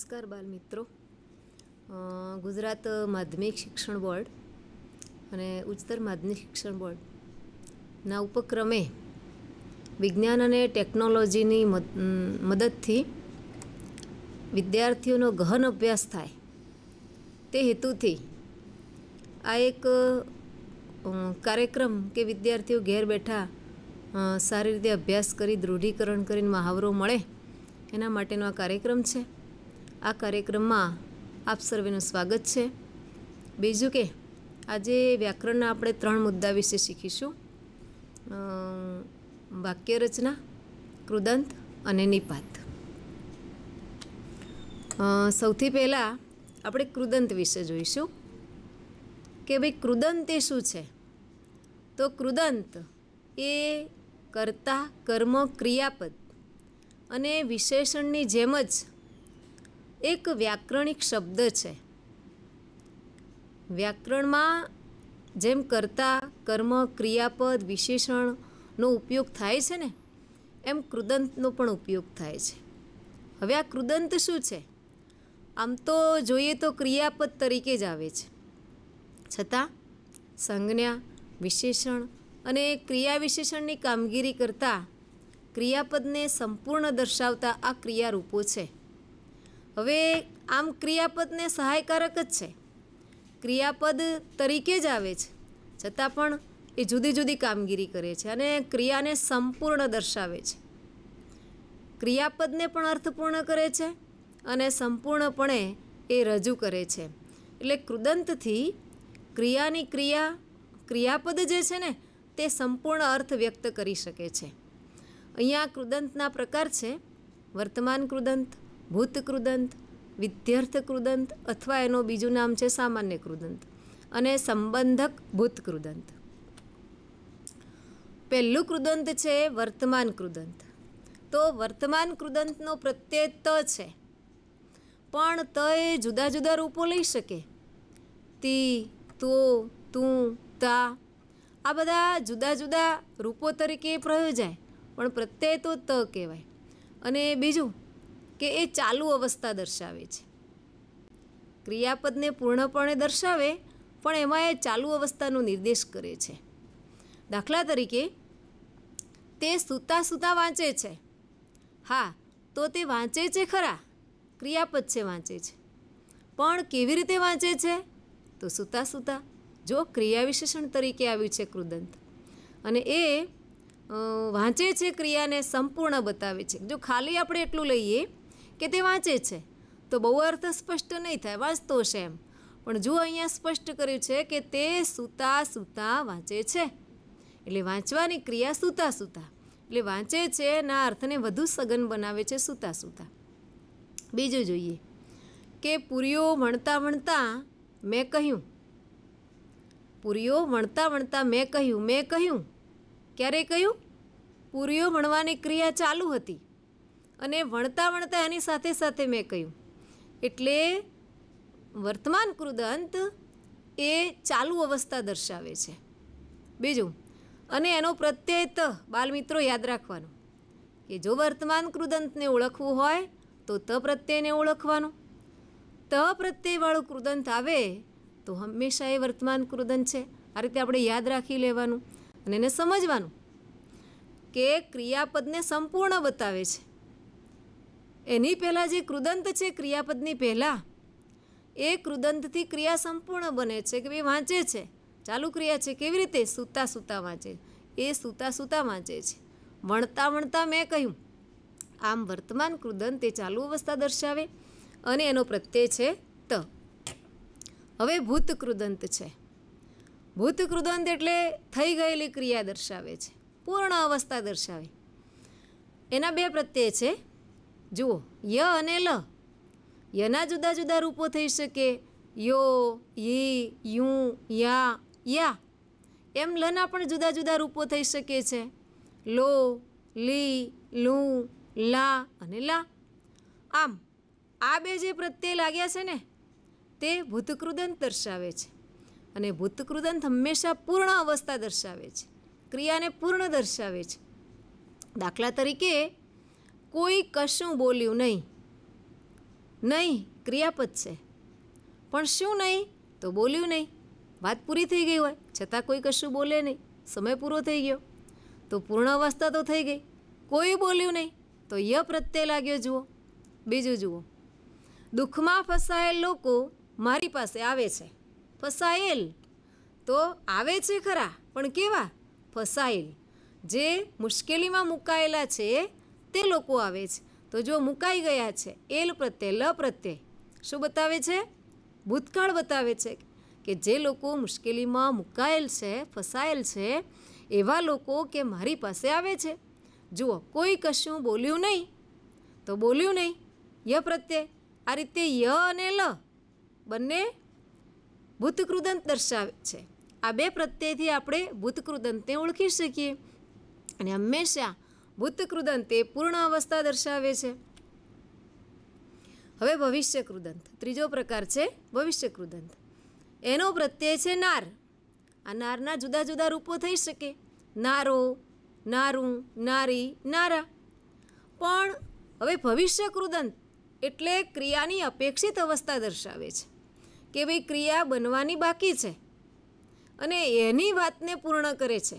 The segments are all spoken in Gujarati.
નમસ્કાર બાલ મિત્રો ગુજરાત માધ્યમિક શિક્ષણ બોર્ડ અને ઉચ્ચતર માધ્યમિક શિક્ષણ બોર્ડ ના ઉપક્રમે વિજ્ઞાન અને ટેકનોલોજીની મદદથી વિદ્યાર્થીઓનો ગહન અભ્યાસ થાય તે હેતુથી આ એક કાર્યક્રમ કે વિદ્યાર્થીઓ ઘેર બેઠા સારી રીતે અભ્યાસ કરી દૃઢીકરણ કરીને મહાવરો મળે એના માટેનો આ કાર્યક્રમ છે આ કાર્યક્રમમાં આપ સર્વેનું સ્વાગત છે બીજું કે આજે વ્યાકરણના આપણે ત્રણ મુદ્દા વિશે શીખીશું વાક્ય રચના કૃદંત અને નિપાત સૌથી પહેલાં આપણે કૃદંત વિશે જોઈશું કે ભાઈ કૃદંત એ શું છે તો કૃદંત એ કરતા કર્મ ક્રિયાપદ અને વિશેષણની જેમ જ એક વ્યાકરણિક શબ્દ છે વ્યાકરણમાં જેમ કરતા કર્મ ક્રિયાપદ વિશેષણનો ઉપયોગ થાય છે ને એમ કૃદંતનો પણ ઉપયોગ થાય છે હવે આ કૃદંત શું છે આમ તો જોઈએ તો ક્રિયાપદ તરીકે જ આવે છે છતાં સંજ્ઞા વિશેષણ અને ક્રિયા વિશેષણની કામગીરી કરતાં ક્રિયાપદને સંપૂર્ણ દર્શાવતા આ ક્રિયારૂપો છે હવે આમ ક્રિયાપદને સહાયકારક જ છે ક્રિયાપદ તરીકે જ આવે છે છતાં પણ એ જુદી જુદી કામગીરી કરે છે અને ક્રિયાને સંપૂર્ણ દર્શાવે છે ક્રિયાપદને પણ અર્થપૂર્ણ કરે છે અને સંપૂર્ણપણે એ રજૂ કરે છે એટલે કૃદંતથી ક્રિયાની ક્રિયા ક્રિયાપદ જે છે ને તે સંપૂર્ણ અર્થ વ્યક્ત કરી શકે છે અહીંયા કૃદંતના પ્રકાર છે વર્તમાન કૃદંત ભૂત કૃદંત વિદ્યર્થ કૃદંત અથવા એનું બીજું નામ છે સામાન્ય કૃદંત અને સંબંધક ભૂત કૃદંત પહેલું કૃદંત છે વર્તમાન કૃદંત તો વર્તમાન કૃદંતનો પ્રત્યય ત છે પણ ત એ જુદા જુદા રૂપો લઈ શકે તી તો તું તા આ બધા જુદા જુદા રૂપો તરીકે પ્રયોજાય પણ પ્રત્યય તો ત કહેવાય અને બીજું કે એ ચાલુ અવસ્થા દર્શાવે છે ક્રિયાપદને પૂર્ણપણે દર્શાવે પણ એમાં એ ચાલુ અવસ્થાનો નિર્દેશ કરે છે દાખલા તરીકે તે સૂતા સૂતા વાંચે છે હા તો તે વાંચે છે ખરા ક્રિયાપદ છે વાંચે છે પણ કેવી રીતે વાંચે છે તો સૂતા સૂતા જો ક્રિયા વિશેષણ તરીકે આવ્યું છે કૃદંત અને એ વાંચે છે ક્રિયાને સંપૂર્ણ બતાવે છે જો ખાલી આપણે એટલું લઈએ કે તે વાંચે છે તો બહુ અર્થ સ્પષ્ટ નહીં થાય વાંચતો છે એમ પણ જો અહીંયા સ્પષ્ટ કર્યું છે કે તે સૂતા સૂતા વાંચે છે એટલે વાંચવાની ક્રિયા સૂતા સૂતા એટલે વાંચે છે એના અર્થને વધુ સઘન બનાવે છે સૂતા સૂતા બીજું જોઈએ કે પુરીઓ વણતા વણતા મેં કહ્યું પુરીઓ વણતા વણતા મેં કહ્યું મેં કહ્યું ક્યારે કહ્યું પુરીઓ વણવાની ક્રિયા ચાલુ હતી અને વણતા વણતા એની સાથે સાથે મેં કહ્યું એટલે વર્તમાન કૃદંત એ ચાલુ અવસ્થા દર્શાવે છે બીજું અને એનો પ્રત્યય ત બાલમિત્રો યાદ રાખવાનો કે જો વર્તમાન કૃદંતને ઓળખવું હોય તો ત પ્રત્યયને ઓળખવાનું ત પ્રત્યયવાળું કૃદંત આવે તો હંમેશા એ વર્તમાન કૃદંત છે આ રીતે આપણે યાદ રાખી લેવાનું અને એને સમજવાનું કે ક્રિયાપદને સંપૂર્ણ બતાવે છે એની પહેલાં જે કૃદંત છે ક્રિયાપદની પહેલાં એ કૃદંતથી ક્રિયા સંપૂર્ણ બને છે કે ભાઈ વાંચે છે ચાલુ ક્રિયા છે કેવી રીતે સૂતા સૂતા વાંચે એ સૂતા સૂતા વાંચે છે વણતા વણતા મેં કહ્યું આમ વર્તમાન કૃદંત એ ચાલુ અવસ્થા દર્શાવે અને એનો પ્રત્યય છે ત હવે ભૂત કૃદંત છે ભૂત કૃદંત એટલે થઈ ગયેલી ક્રિયા દર્શાવે છે પૂર્ણ અવસ્થા દર્શાવે એના બે પ્રત્યય છે જુઓ ય અને લ યના જુદા જુદા રૂપો થઈ શકે યો યી યુ યા યા એમ લના પણ જુદા જુદા રૂપો થઈ શકે છે લો લી લું લા અને લા આમ આ બે જે પ્રત્યય લાગ્યા છે ને તે ભૂતકૃદંત દર્શાવે છે અને ભૂતકૃદંત હંમેશા પૂર્ણ અવસ્થા દર્શાવે છે ક્રિયાને પૂર્ણ દર્શાવે છે દાખલા તરીકે કોઈ કશું બોલ્યું નહીં નહીં ક્રિયાપદ છે પણ શું નહીં તો બોલ્યું નહીં વાત પૂરી થઈ ગઈ હોય છતાં કોઈ કશું બોલે નહીં સમય પૂરો થઈ ગયો તો પૂર્ણ અવસ્થા તો થઈ ગઈ કોઈ બોલ્યું નહીં તો ય પ્રત્યય લાગ્યો જુઓ બીજું જુઓ દુઃખમાં ફસાયેલ લોકો મારી પાસે આવે છે ફસાયેલ તો આવે છે ખરા પણ કેવા ફસાયેલ જે મુશ્કેલીમાં મુકાયેલા છે તે લોકો આવે છે તો જો મુકાઈ ગયા છે એલ પ્રત્યે લ પ્રત્યે શું બતાવે છે ભૂતકાળ બતાવે છે કે જે લોકો મુશ્કેલીમાં મુકાયેલ છે ફસાયેલ છે એવા લોકો કે મારી પાસે આવે છે જુઓ કોઈ કશું બોલ્યું નહીં તો બોલ્યું નહીં ય પ્રત્યે આ રીતે ય અને લ બંને ભૂતકૃદંત દર્શાવે છે આ બે પ્રત્યયથી આપણે ભૂતકૃદંતને ઓળખી શકીએ અને હંમેશા ભૂત કૃદંત એ પૂર્ણ અવસ્થા દર્શાવે છે હવે ભવિષ્ય કૃદંત ત્રીજો પ્રકાર છે ભવિષ્ય કૃદંત એનો પ્રત્યય છે નાર આ નારના જુદા જુદા રૂપો થઈ શકે નારો નારું નારી નારા પણ હવે ભવિષ્ય કૃદંત એટલે ક્રિયાની અપેક્ષિત અવસ્થા દર્શાવે છે કે ભાઈ ક્રિયા બનવાની બાકી છે અને એની વાતને પૂર્ણ કરે છે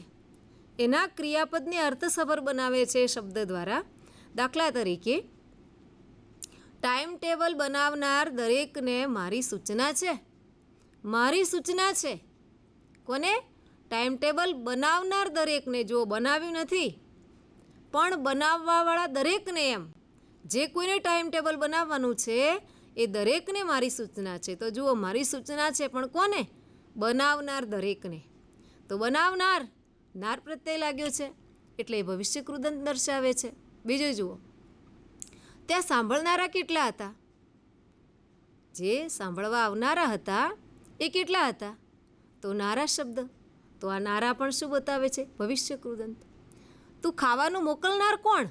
એના ક્રિયાપદને અર્થસભર બનાવે છે શબ્દ દ્વારા દાખલા તરીકે ટાઈમ ટેબલ બનાવનાર દરેકને મારી સૂચના છે મારી સૂચના છે કોને ટાઈમ ટેબલ બનાવનાર દરેકને જો બનાવ્યું નથી પણ બનાવવાવાળા દરેકને એમ જે કોઈને ટાઈમ ટેબલ બનાવવાનું છે એ દરેકને મારી સૂચના છે તો જુઓ મારી સૂચના છે પણ કોને બનાવનાર દરેકને તો બનાવનાર નાર પ્રત્યય લાગ્યો છે એટલે એ ભવિષ્ય કૃદંત દર્શાવે છે બીજું જુઓ ત્યાં સાંભળનારા કેટલા હતા જે સાંભળવા આવનારા હતા એ કેટલા હતા તો નારા શબ્દ તો આ નારા પણ શું બતાવે છે ભવિષ્ય કૃદંત તું ખાવાનું મોકલનાર કોણ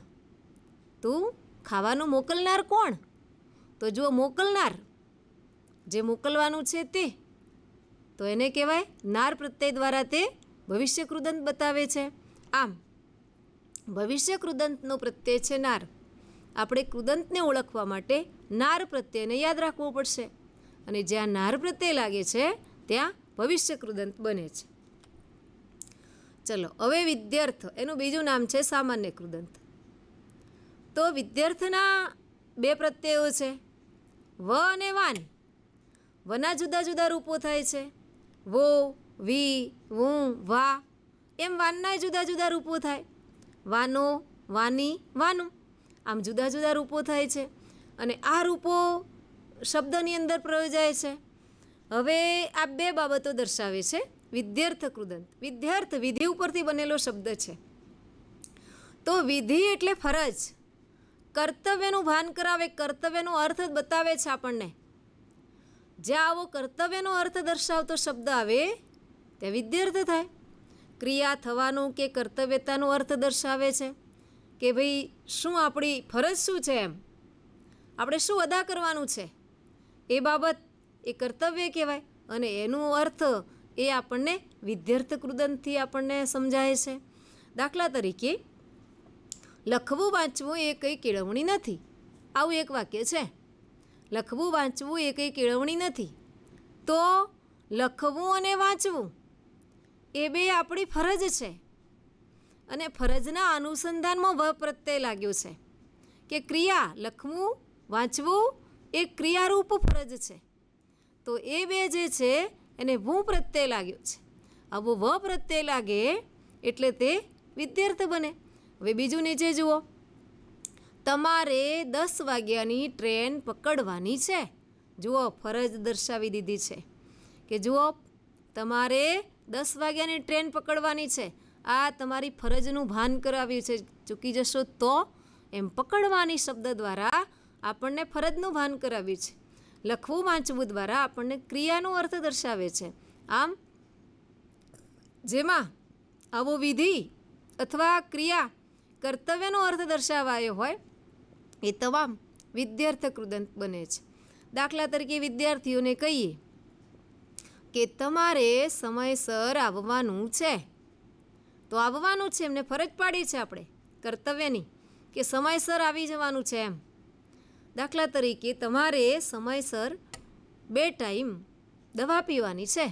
તું ખાવાનું મોકલનાર કોણ તો જો મોકલનાર જે મોકલવાનું છે તે તો એને કહેવાય નાર પ્રત્યય દ્વારા તે ભવિષ્ય કૃદંત બતાવે છે આમ ભવિષ્ય કૃદંતનો પ્રત્યય છે નાર આપણે કૃદંતને ઓળખવા માટે નાર પ્રત્યયને યાદ રાખવું પડશે અને જ્યાં નાર પ્રત્યય લાગે છે ત્યાં ભવિષ્ય કૃદંત બને છે ચલો હવે વિદ્યાર્થ એનું બીજું નામ છે સામાન્ય કૃદંત તો વિદ્યાર્થના બે પ્રત્યયો છે વ અને વાન વના જુદા જુદા રૂપો થાય છે વો વી વું વા એમ વાનના જુદા જુદા રૂપો થાય વાનો વાની વાનું આમ જુદા જુદા રૂપો થાય છે અને આ રૂપો શબ્દની અંદર પ્રયોજાય છે હવે આ બે બાબતો દર્શાવે છે વિદ્યાર્થ કૃદંત વિદ્યાર્થ વિધિ ઉપરથી બનેલો શબ્દ છે તો વિધિ એટલે ફરજ કર્તવ્યનું ભાન કરાવે કર્તવ્યનો અર્થ બતાવે છે આપણને જ્યાં આવો કર્તવ્યનો અર્થ દર્શાવતો શબ્દ આવે તે વિદ્યાર્થ થાય ક્રિયા થવાનું કે કર્તવ્યતાનું અર્થ દર્શાવે છે કે ભાઈ શું આપણી ફરજ શું છે એમ આપણે શું અદા કરવાનું છે એ બાબત એ કર્તવ્ય કહેવાય અને એનું અર્થ એ આપણને વિદ્યાર્થ કૃદનથી આપણને સમજાય છે દાખલા તરીકે લખવું વાંચવું એ કંઈ કેળવણી નથી આવું એક વાક્ય છે લખવું વાંચવું એ કંઈ કેળવણી નથી તો લખવું અને વાંચવું એ બે આપણી ફરજ છે અને ફરજના અનુસંધાનમાં વ પ્રત્યય લાગ્યું છે કે ક્રિયા લખવું વાંચવું એ ક્રિયારૂપ ફરજ છે તો એ બે જે છે એને હું પ્રત્યય લાગ્યો છે આવું વ પ્રત્યય લાગે એટલે તે વિદ્યાર્થ બને હવે બીજું નીચે જુઓ તમારે દસ વાગ્યાની ટ્રેન પકડવાની છે જુઓ ફરજ દર્શાવી દીધી છે કે જુઓ તમારે દસ વાગ્યાની ટ્રેન પકડવાની છે આ તમારી ફરજનું ભાન કરાવ્યું છે ચૂકી જશો તો એમ પકડવાની શબ્દ દ્વારા આપણને ફરજનું ભાન કરાવ્યું છે લખવું વાંચવું દ્વારા આપણને ક્રિયાનો અર્થ દર્શાવે છે આમ જેમાં આવો વિધિ અથવા ક્રિયા કર્તવ્યનો અર્થ દર્શાવાયો હોય એ તમામ વિદ્યાર્થ કૃદંત બને છે દાખલા તરીકે વિદ્યાર્થીઓને કહીએ કે તમારે સમયસર આવવાનું છે તો આવવાનું છે એમને ફરજ પાડી છે આપણે કર્તવ્યની કે સમયસર આવી જવાનું છે એમ દાખલા તરીકે તમારે સમયસર બે ટાઈમ દવા પીવાની છે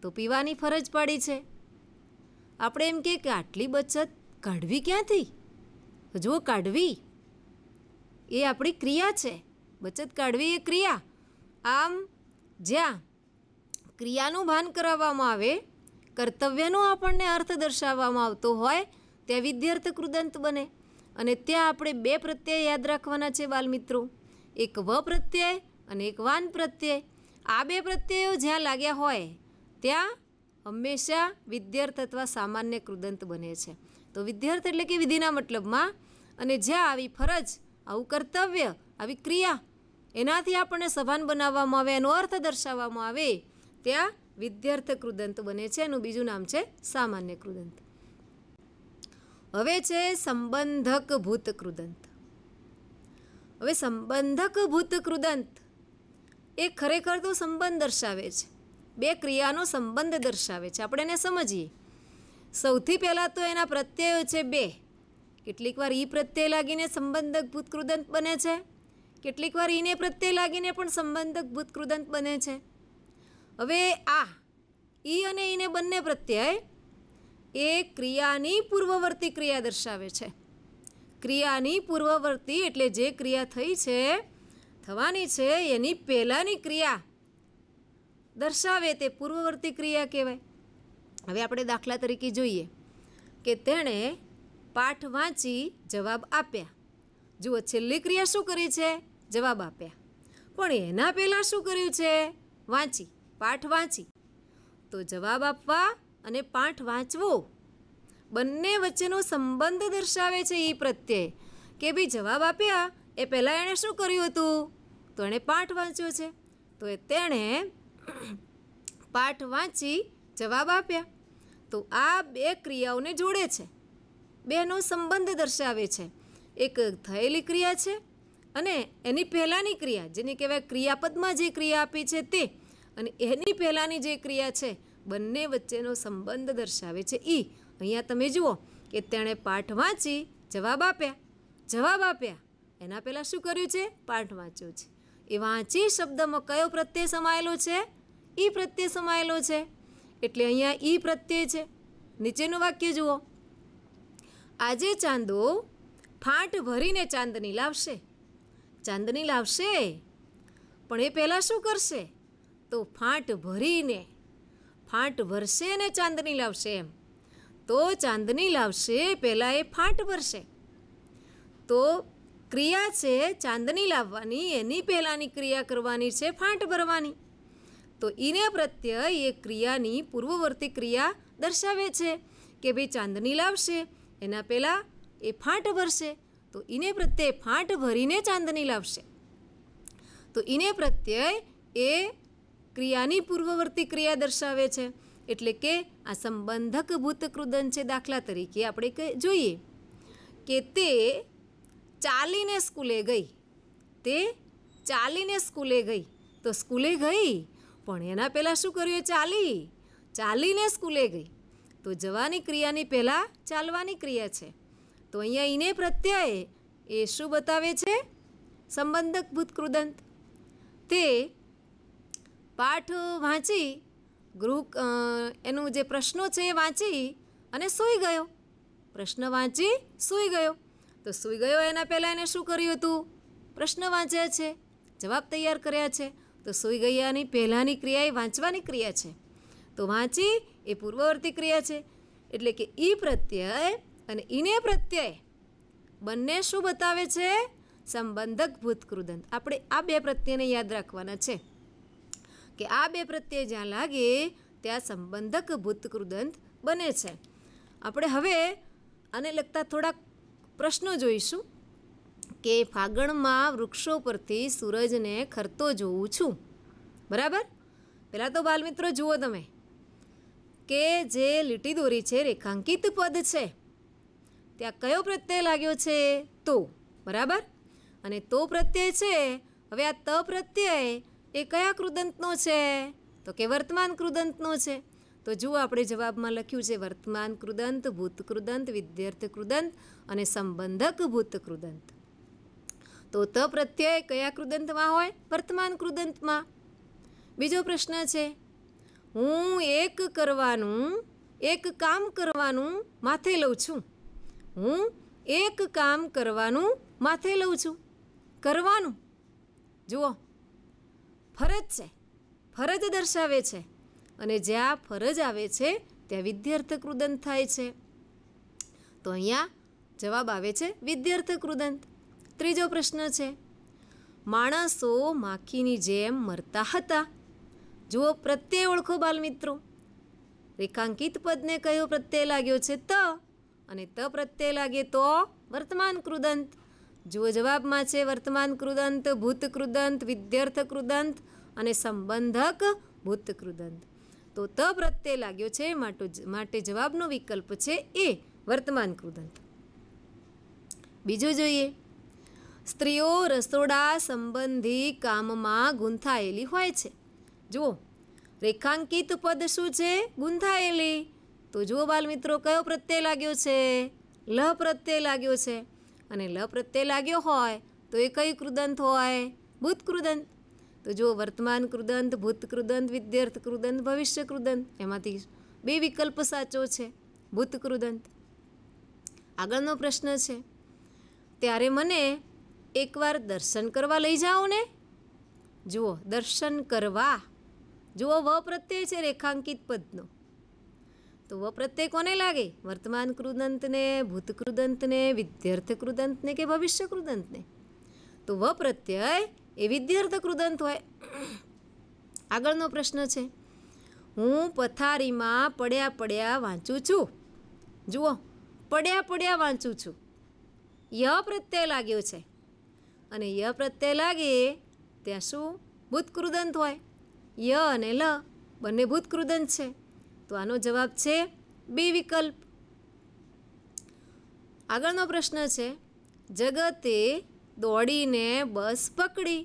તો પીવાની ફરજ પાડી છે આપણે એમ કે આટલી બચત કાઢવી ક્યાંથી જો કાઢવી એ આપણી ક્રિયા છે બચત કાઢવી એ ક્રિયા આમ જ્યાં ક્રિયાનું ભાન કરાવવામાં આવે કર્તવ્યનો આપણને અર્થ દર્શાવવામાં આવતો હોય ત્યાં વિદ્યાર્થ કૃદંત બને અને ત્યાં આપણે બે પ્રત્યય યાદ રાખવાના છે બાલમિત્રો એક વ પ્રત્યય અને એક વાન પ્રત્યય આ બે પ્રત્યયો જ્યાં લાગ્યા હોય ત્યાં હંમેશા વિદ્યાર્થ અથવા સામાન્ય કૃદંત બને છે તો વિદ્યાર્થ એટલે કે વિધિના મતલબમાં અને જ્યાં આવી ફરજ આવું કર્તવ્ય આવી ક્રિયા એનાથી આપણને સભાન બનાવવામાં આવે એનો અર્થ દર્શાવવામાં આવે ત્યાં વિદ્યાર્થ કૃદંત બને છે એનું બીજું નામ છે સામાન્ય કૃદંત હવે છે સંબંધક ભૂત કૃદંત હવે સંબંધક ભૂત કૃદંત એ ખરેખર તો સંબંધ દર્શાવે છે બે ક્રિયાનો સંબંધ દર્શાવે છે આપણે એને સમજીએ સૌથી પહેલાં તો એના પ્રત્યયો છે બે કેટલીક વાર ઈ પ્રત્યય લાગીને સંબંધક ભૂત કૃદંત બને છે કેટલીક વાર ઈને પ્રત્યય લાગીને પણ સંબંધક ભૂત કૃદંત બને છે હવે આ ઈ અને ઈને બંને પ્રત્યય એ ક્રિયાની પૂર્વવર્તી ક્રિયા દર્શાવે છે ક્રિયાની પૂર્વવર્તી એટલે જે ક્રિયા થઈ છે થવાની છે એની પહેલાંની ક્રિયા દર્શાવે તે પૂર્વવર્તી ક્રિયા કહેવાય હવે આપણે દાખલા તરીકે જોઈએ કે તેણે પાઠ વાંચી જવાબ આપ્યા જુઓ છેલ્લી ક્રિયા શું કરી છે જવાબ આપ્યા પણ એના પહેલાં શું કર્યું છે વાંચી પાઠ વાંચી તો જવાબ આપવા અને પાઠ વાંચવો બંને વચ્ચેનો સંબંધ દર્શાવે છે એ પ્રત્યે કે ભાઈ જવાબ આપ્યા એ પહેલાં એણે શું કર્યું હતું તો એણે પાઠ વાંચ્યો છે તો એ તેણે પાઠ વાંચી જવાબ આપ્યા તો આ બે ક્રિયાઓને જોડે છે બેનો સંબંધ દર્શાવે છે એક થયેલી ક્રિયા છે અને એની પહેલાંની ક્રિયા જેને કહેવાય ક્રિયાપદમાં જે ક્રિયા આપી છે તે અને એની પહેલાંની જે ક્રિયા છે બંને વચ્ચેનો સંબંધ દર્શાવે છે એ અહીંયા તમે જુઓ કે તેણે પાઠ વાંચી જવાબ આપ્યા જવાબ આપ્યા એના પહેલાં શું કર્યું છે પાઠ વાંચ્યો છે એ વાંચી શબ્દમાં કયો પ્રત્યય સમાયેલો છે ઈ પ્રત્યય સમાયેલો છે એટલે અહીંયા ઈ પ્રત્યય છે નીચેનું વાક્ય જુઓ આજે ચાંદો ફાંટ ભરીને ચાંદની લાવશે ચાંદની લાવશે પણ એ પહેલાં શું કરશે તો ફાંટ ભરીને ફાંટ ભરશે ને ચાંદની લાવશે એમ તો ચાંદની લાવશે પહેલાં એ ફાંટ ભરશે તો ક્રિયા છે ચાંદની લાવવાની એની પહેલાંની ક્રિયા કરવાની છે ફાંટ ભરવાની તો એને પ્રત્યય એ ક્રિયાની પૂર્વવર્તી ક્રિયા દર્શાવે છે કે ભાઈ ચાંદની લાવશે એના પહેલાં એ ફાંટ ભરશે તો એને પ્રત્યે ફાંટ ભરીને ચાંદની લાવશે તો એને પ્રત્યે એ ક્રિયાની પૂર્વવર્તી ક્રિયા દર્શાવે છે એટલે કે આ સંબંધક ભૂતકૃદન છે દાખલા તરીકે આપણે જોઈએ કે તે ચાલીને સ્કૂલે ગઈ તે ચાલીને સ્કૂલે ગઈ તો સ્કૂલે ગઈ પણ એના પહેલાં શું કર્યું એ ચાલી ચાલીને સ્કૂલે ગઈ તો જવાની ક્રિયાની પહેલાં ચાલવાની ક્રિયા છે તો અહીંયા ઈને પ્રત્યય એ શું બતાવે છે સંબંધક ભૂતકૃદંત તે પાઠ વાંચી ગૃહ એનું જે પ્રશ્નો છે એ વાંચી અને સૂઈ ગયો પ્રશ્ન વાંચી સૂઈ ગયો તો સૂઈ ગયો એના પહેલાં એને શું કર્યું હતું પ્રશ્ન વાંચ્યા છે જવાબ તૈયાર કર્યા છે તો સૂઈ ગયાની પહેલાંની ક્રિયા એ વાંચવાની ક્રિયા છે તો વાંચી એ પૂર્વવર્તી ક્રિયા છે એટલે કે ઈ પ્રત્યય અને ઈને પ્રત્યય બંને શું બતાવે છે સંબંધક ભૂતકૃદંત આપણે આ બે પ્રત્યયને યાદ રાખવાના છે કે આ બે પ્રત્યય જ્યાં લાગે ત્યાં સંબંધક ભૂતકૃદંત બને છે આપણે હવે આને લગતા થોડાક પ્રશ્નો જોઈશું કે ફાગણમાં વૃક્ષો પરથી સૂરજને ખરતો જોઉં છું બરાબર પહેલાં તો બાલમિત્રો જુઓ તમે કે જે લીટી દોરી છે રેખાંકિત પદ છે ત્યાં કયો પ્રત્યય લાગ્યો છે તો બરાબર અને તો પ્રત્યય છે હવે આ ત પ્રત્યય એ કયા કૃદંતનો છે તો કે વર્તમાન કૃદંતનો છે તો જુઓ આપણે જવાબમાં લખ્યું છે વર્તમાન કૃદંત ભૂત કૃદંત વિદ્યાર્થ કૃદંત અને સંબંધક ભૂત કૃદંત તો ત પ્રત્યય કયા કૃદંતમાં હોય વર્તમાન કૃદંતમાં બીજો પ્રશ્ન છે હું એક કરવાનું એક કામ કરવાનું માથે લઉં છું હું એક કામ કરવાનું માથે લઉં છું કરવાનું જુઓ ફરજ છે ફરજ દર્શાવે છે અને જ્યાં ફરજ આવે છે ત્યાં વિદ્યાર્થ કૃદંત થાય છે તો અહીંયા જવાબ આવે છે વિદ્યાર્થ કૃદંત ત્રીજો પ્રશ્ન છે માણસો માખીની જેમ મરતા હતા જુઓ પ્રત્યે ઓળખો બાલમિત્રો રેખાંકિત પદને કયો પ્રત્યય લાગ્યો છે ત અને ત પ્રત્યય લાગે તો વર્તમાન કૃદંત જો જવાબમાં છે વર્તમાન કૃદંત ભૂત કૃદંત વિદ્યાર્થ કૃદંત અને સંબંધક ભૂત કૃદંત તો ત પ્રત્યે લાગ્યો છે માટે જવાબનો વિકલ્પ છે એ વર્તમાન કૃદંત બીજું જોઈએ સ્ત્રીઓ રસોડા સંબંધી કામમાં ગૂંથાયેલી હોય છે જુઓ રેખાંકિત પદ શું છે ગૂંથાયેલી તો જુઓ બાલ મિત્રો કયો પ્રત્યય લાગ્યો છે લ પ્રત્યય લાગ્યો છે અને લ પ્રત્યય લાગ્યો હોય તો એ કઈ કૃદંત હોય ભૂત કૃદંત તો જો વર્તમાન કૃદંત ભૂતકૃદંત વિદ્યાર્થ કૃદંત ભવિષ્ય કૃદંત એમાંથી બે વિકલ્પ સાચો છે ભૂત કૃદંત આગળનો પ્રશ્ન છે ત્યારે મને એકવાર દર્શન કરવા લઈ જાઓ ને જુઓ દર્શન કરવા જુઓ વ પ્રત્યય છે રેખાંકિત પદનો તો વપ્રત્ય કોને લાગે વર્તમાન કૃદંતને ભૂત કૃદંતને વિદ્યાર્થ કૃદંતને કે ભવિષ્ય કૃદંતને તો વપ્રત્યય એ વિદ્યાર્થ કૃદંત હોય આગળનો પ્રશ્ન છે હું પથારીમાં પડ્યા પડ્યા વાંચું છું જુઓ પડ્યા પડ્યા વાંચું છું ય પ્રત્યય લાગ્યો છે અને ય પ્રત્યય લાગે ત્યાં શું ભૂતકૃદંત હોય ય અને લ બંને ભૂતકૃદંત છે તો આનો જવાબ છે બે વિકલ્પ આગળનો પ્રશ્ન છે જગતે દોડીને બસ પકડી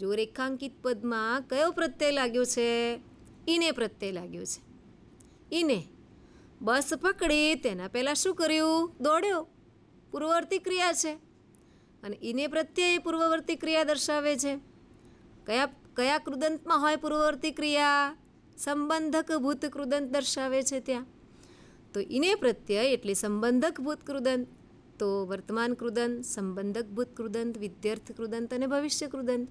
જો રેખાંકિત પદમાં કયો પ્રત્યય લાગ્યો છે ઈને પ્રત્યય લાગ્યો છે ઈને બસ પકડી તેના પહેલાં શું કર્યું દોડ્યો પૂર્વવર્તી ક્રિયા છે અને ઈને પ્રત્યય પૂર્વવર્તી ક્રિયા દર્શાવે છે કયા કયા કૃદંતમાં હોય પૂર્વવર્તી ક્રિયા સંબંધક ભૂત કૃદંત દર્શાવે છે ત્યાં તો ઇને પ્રત્યય એટલે સંબંધક ભૂત કૃદંત તો વર્તમાન કૃદંત સંબંધક ભૂત કૃદંત વિદ્યાર્થ કૃદંત અને ભવિષ્ય કૃદંત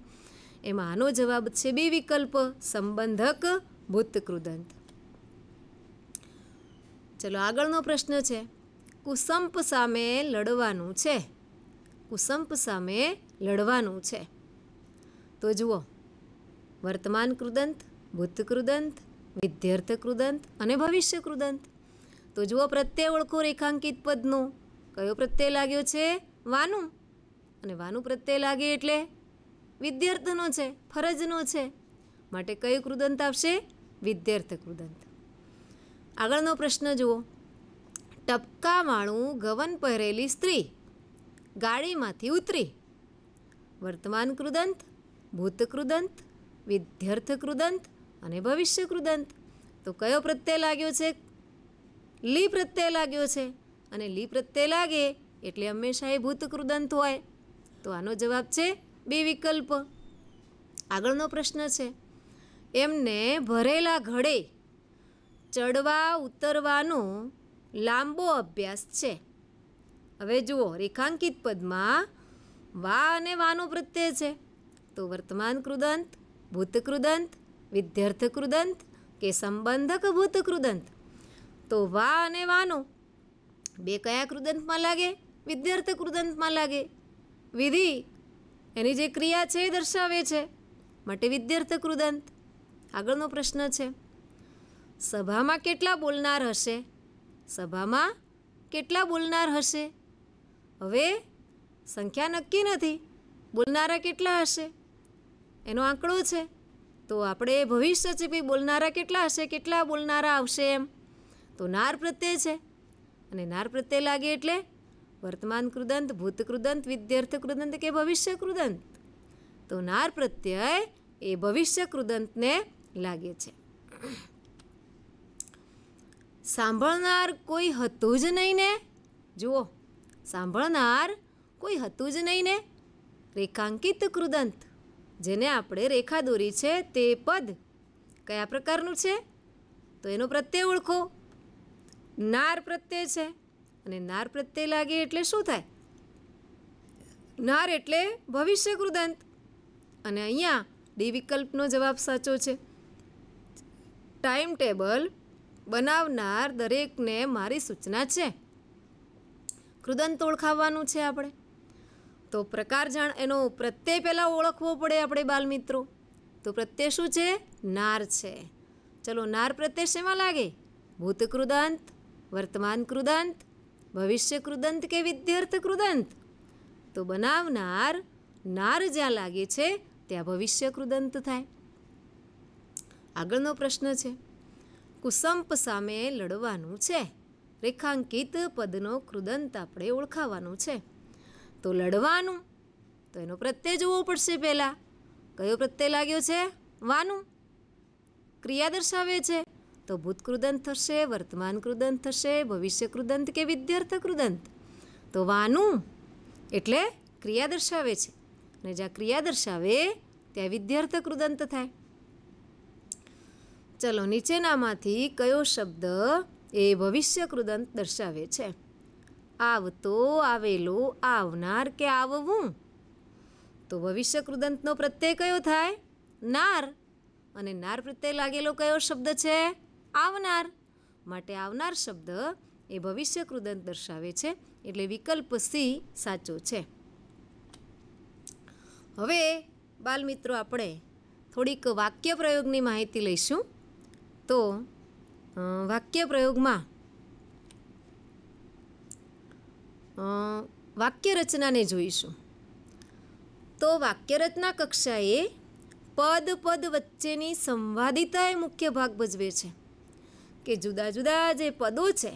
એમાં આનો જવાબ છે બે વિકલ્પ સંબંધક ભૂત કૃદંત ચલો આગળનો પ્રશ્ન છે કુસંપ સામે લડવાનું છે કુસંપ સામે લડવાનું છે તો જુઓ વર્તમાન કૃદંત કૃદંત વિદ્યાર્થ કૃદંત અને ભવિષ્ય કૃદંત તો જુઓ પ્રત્યય ઓળખો રેખાંકિત પદનો કયો પ્રત્યય લાગ્યો છે વાનું અને વાનું પ્રત્યય લાગે એટલે વિદ્યાર્થનો છે ફરજનો છે માટે કયો કૃદંત આવશે વિદ્યાર્થ કૃદંત આગળનો પ્રશ્ન જુઓ ટપકાવાળું ગવન પહેરેલી સ્ત્રી ગાડીમાંથી ઉતરી વર્તમાન કૃદંત ભૂતકૃદંત વિદ્યાર્થ કૃદંત અને ભવિષ્ય કૃદંત તો કયો પ્રત્યય લાગ્યો છે લી પ્રત્યય લાગ્યો છે અને લી પ્રત્યય લાગે એટલે હંમેશા એ ભૂત કૃદંત હોય તો આનો જવાબ છે બે વિકલ્પ આગળનો પ્રશ્ન છે એમને ભરેલા ઘડે ચડવા ઉતરવાનો લાંબો અભ્યાસ છે હવે જુઓ રેખાંકિત પદમાં વા અને વાનો પ્રત્યય છે તો વર્તમાન કૃદંત ભૂત કૃદંત વિદ્યાર્થ કૃદંત કે સંબંધક ભૂત કૃદંત તો વા અને વાનો બે કયા કૃદંતમાં લાગે વિદ્યાર્થ કૃદંતમાં લાગે વિધિ એની જે ક્રિયા છે એ દર્શાવે છે માટે વિદ્યાર્થ કૃદંત આગળનો પ્રશ્ન છે સભામાં કેટલા બોલનાર હશે સભામાં કેટલા બોલનાર હશે હવે સંખ્યા નક્કી નથી બોલનારા કેટલા હશે એનો આંકડો છે તો આપણે ભવિષ્ય છે ભવિષ્યચેપી બોલનારા કેટલા હશે કેટલા બોલનારા આવશે એમ તો નાર પ્રત્યય છે અને નાર પ્રત્યય લાગે એટલે વર્તમાન કૃદંત ભૂત કૃદંત વિદ્યાર્થ કૃદંત કે ભવિષ્ય કૃદંત તો નાર પ્રત્યય એ ભવિષ્ય કૃદંતને લાગે છે સાંભળનાર કોઈ હતું જ નહીં ને જુઓ સાંભળનાર કોઈ હતું જ નહીં ને રેખાંકિત કૃદંત જેને આપણે રેખા દોરી છે તે પદ કયા પ્રકારનું છે તો એનો પ્રત્યય ઓળખો નાર પ્રત્યય છે અને નાર પ્રત્યય લાગે એટલે શું થાય નાર એટલે ભવિષ્ય કૃદંત અને અહીંયા ડી વિકલ્પનો જવાબ સાચો છે ટાઈમ ટેબલ બનાવનાર દરેકને મારી સૂચના છે કૃદંત ઓળખાવવાનું છે આપણે તો પ્રકાર જાણ એનો પ્રત્યય પહેલાં ઓળખવો પડે આપણે બાલમિત્રો તો પ્રત્યય શું છે નાર છે ચલો નાર પ્રત્યય શેમાં લાગે ભૂત ભૂતકૃદાંત વર્તમાન કૃદાંત ભવિષ્ય કૃદંત કે વિદ્યાર્થ કૃદંત તો બનાવનાર નાર જ્યાં લાગે છે ત્યાં ભવિષ્ય કૃદંત થાય આગળનો પ્રશ્ન છે કુસંપ સામે લડવાનું છે રેખાંકિત પદનો કૃદંત આપણે ઓળખાવાનું છે તો લડવાનું તો એનો પ્રત્યય જોવો પડશે પહેલાં કયો પ્રત્યય લાગ્યો છે વાનું ક્રિયા દર્શાવે છે તો ભૂત કૃદંત થશે વર્તમાન કૃદંત થશે ભવિષ્ય કૃદંત કે વિદ્યાર્થ કૃદંત તો વાનું એટલે ક્રિયા દર્શાવે છે અને જ્યાં ક્રિયા દર્શાવે ત્યાં વિદ્યાર્થ કૃદંત થાય ચલો નીચેનામાંથી કયો શબ્દ એ ભવિષ્ય કૃદંત દર્શાવે છે આવતો આવેલો આવનાર કે આવવું તો ભવિષ્ય કૃદંતનો પ્રત્યય કયો થાય નાર અને નાર પ્રત્યય લાગેલો કયો શબ્દ છે આવનાર માટે આવનાર શબ્દ એ ભવિષ્ય કૃદંત દર્શાવે છે એટલે વિકલ્પ સી સાચો છે હવે બાલમિત્રો આપણે થોડીક વાક્ય પ્રયોગની માહિતી લઈશું તો વાક્ય પ્રયોગમાં વાક્યરચનાને જોઈશું તો વાક્યરચના કક્ષાએ પદ પદ વચ્ચેની સંવાદિતા એ મુખ્ય ભાગ ભજવે છે કે જુદા જુદા જે પદો છે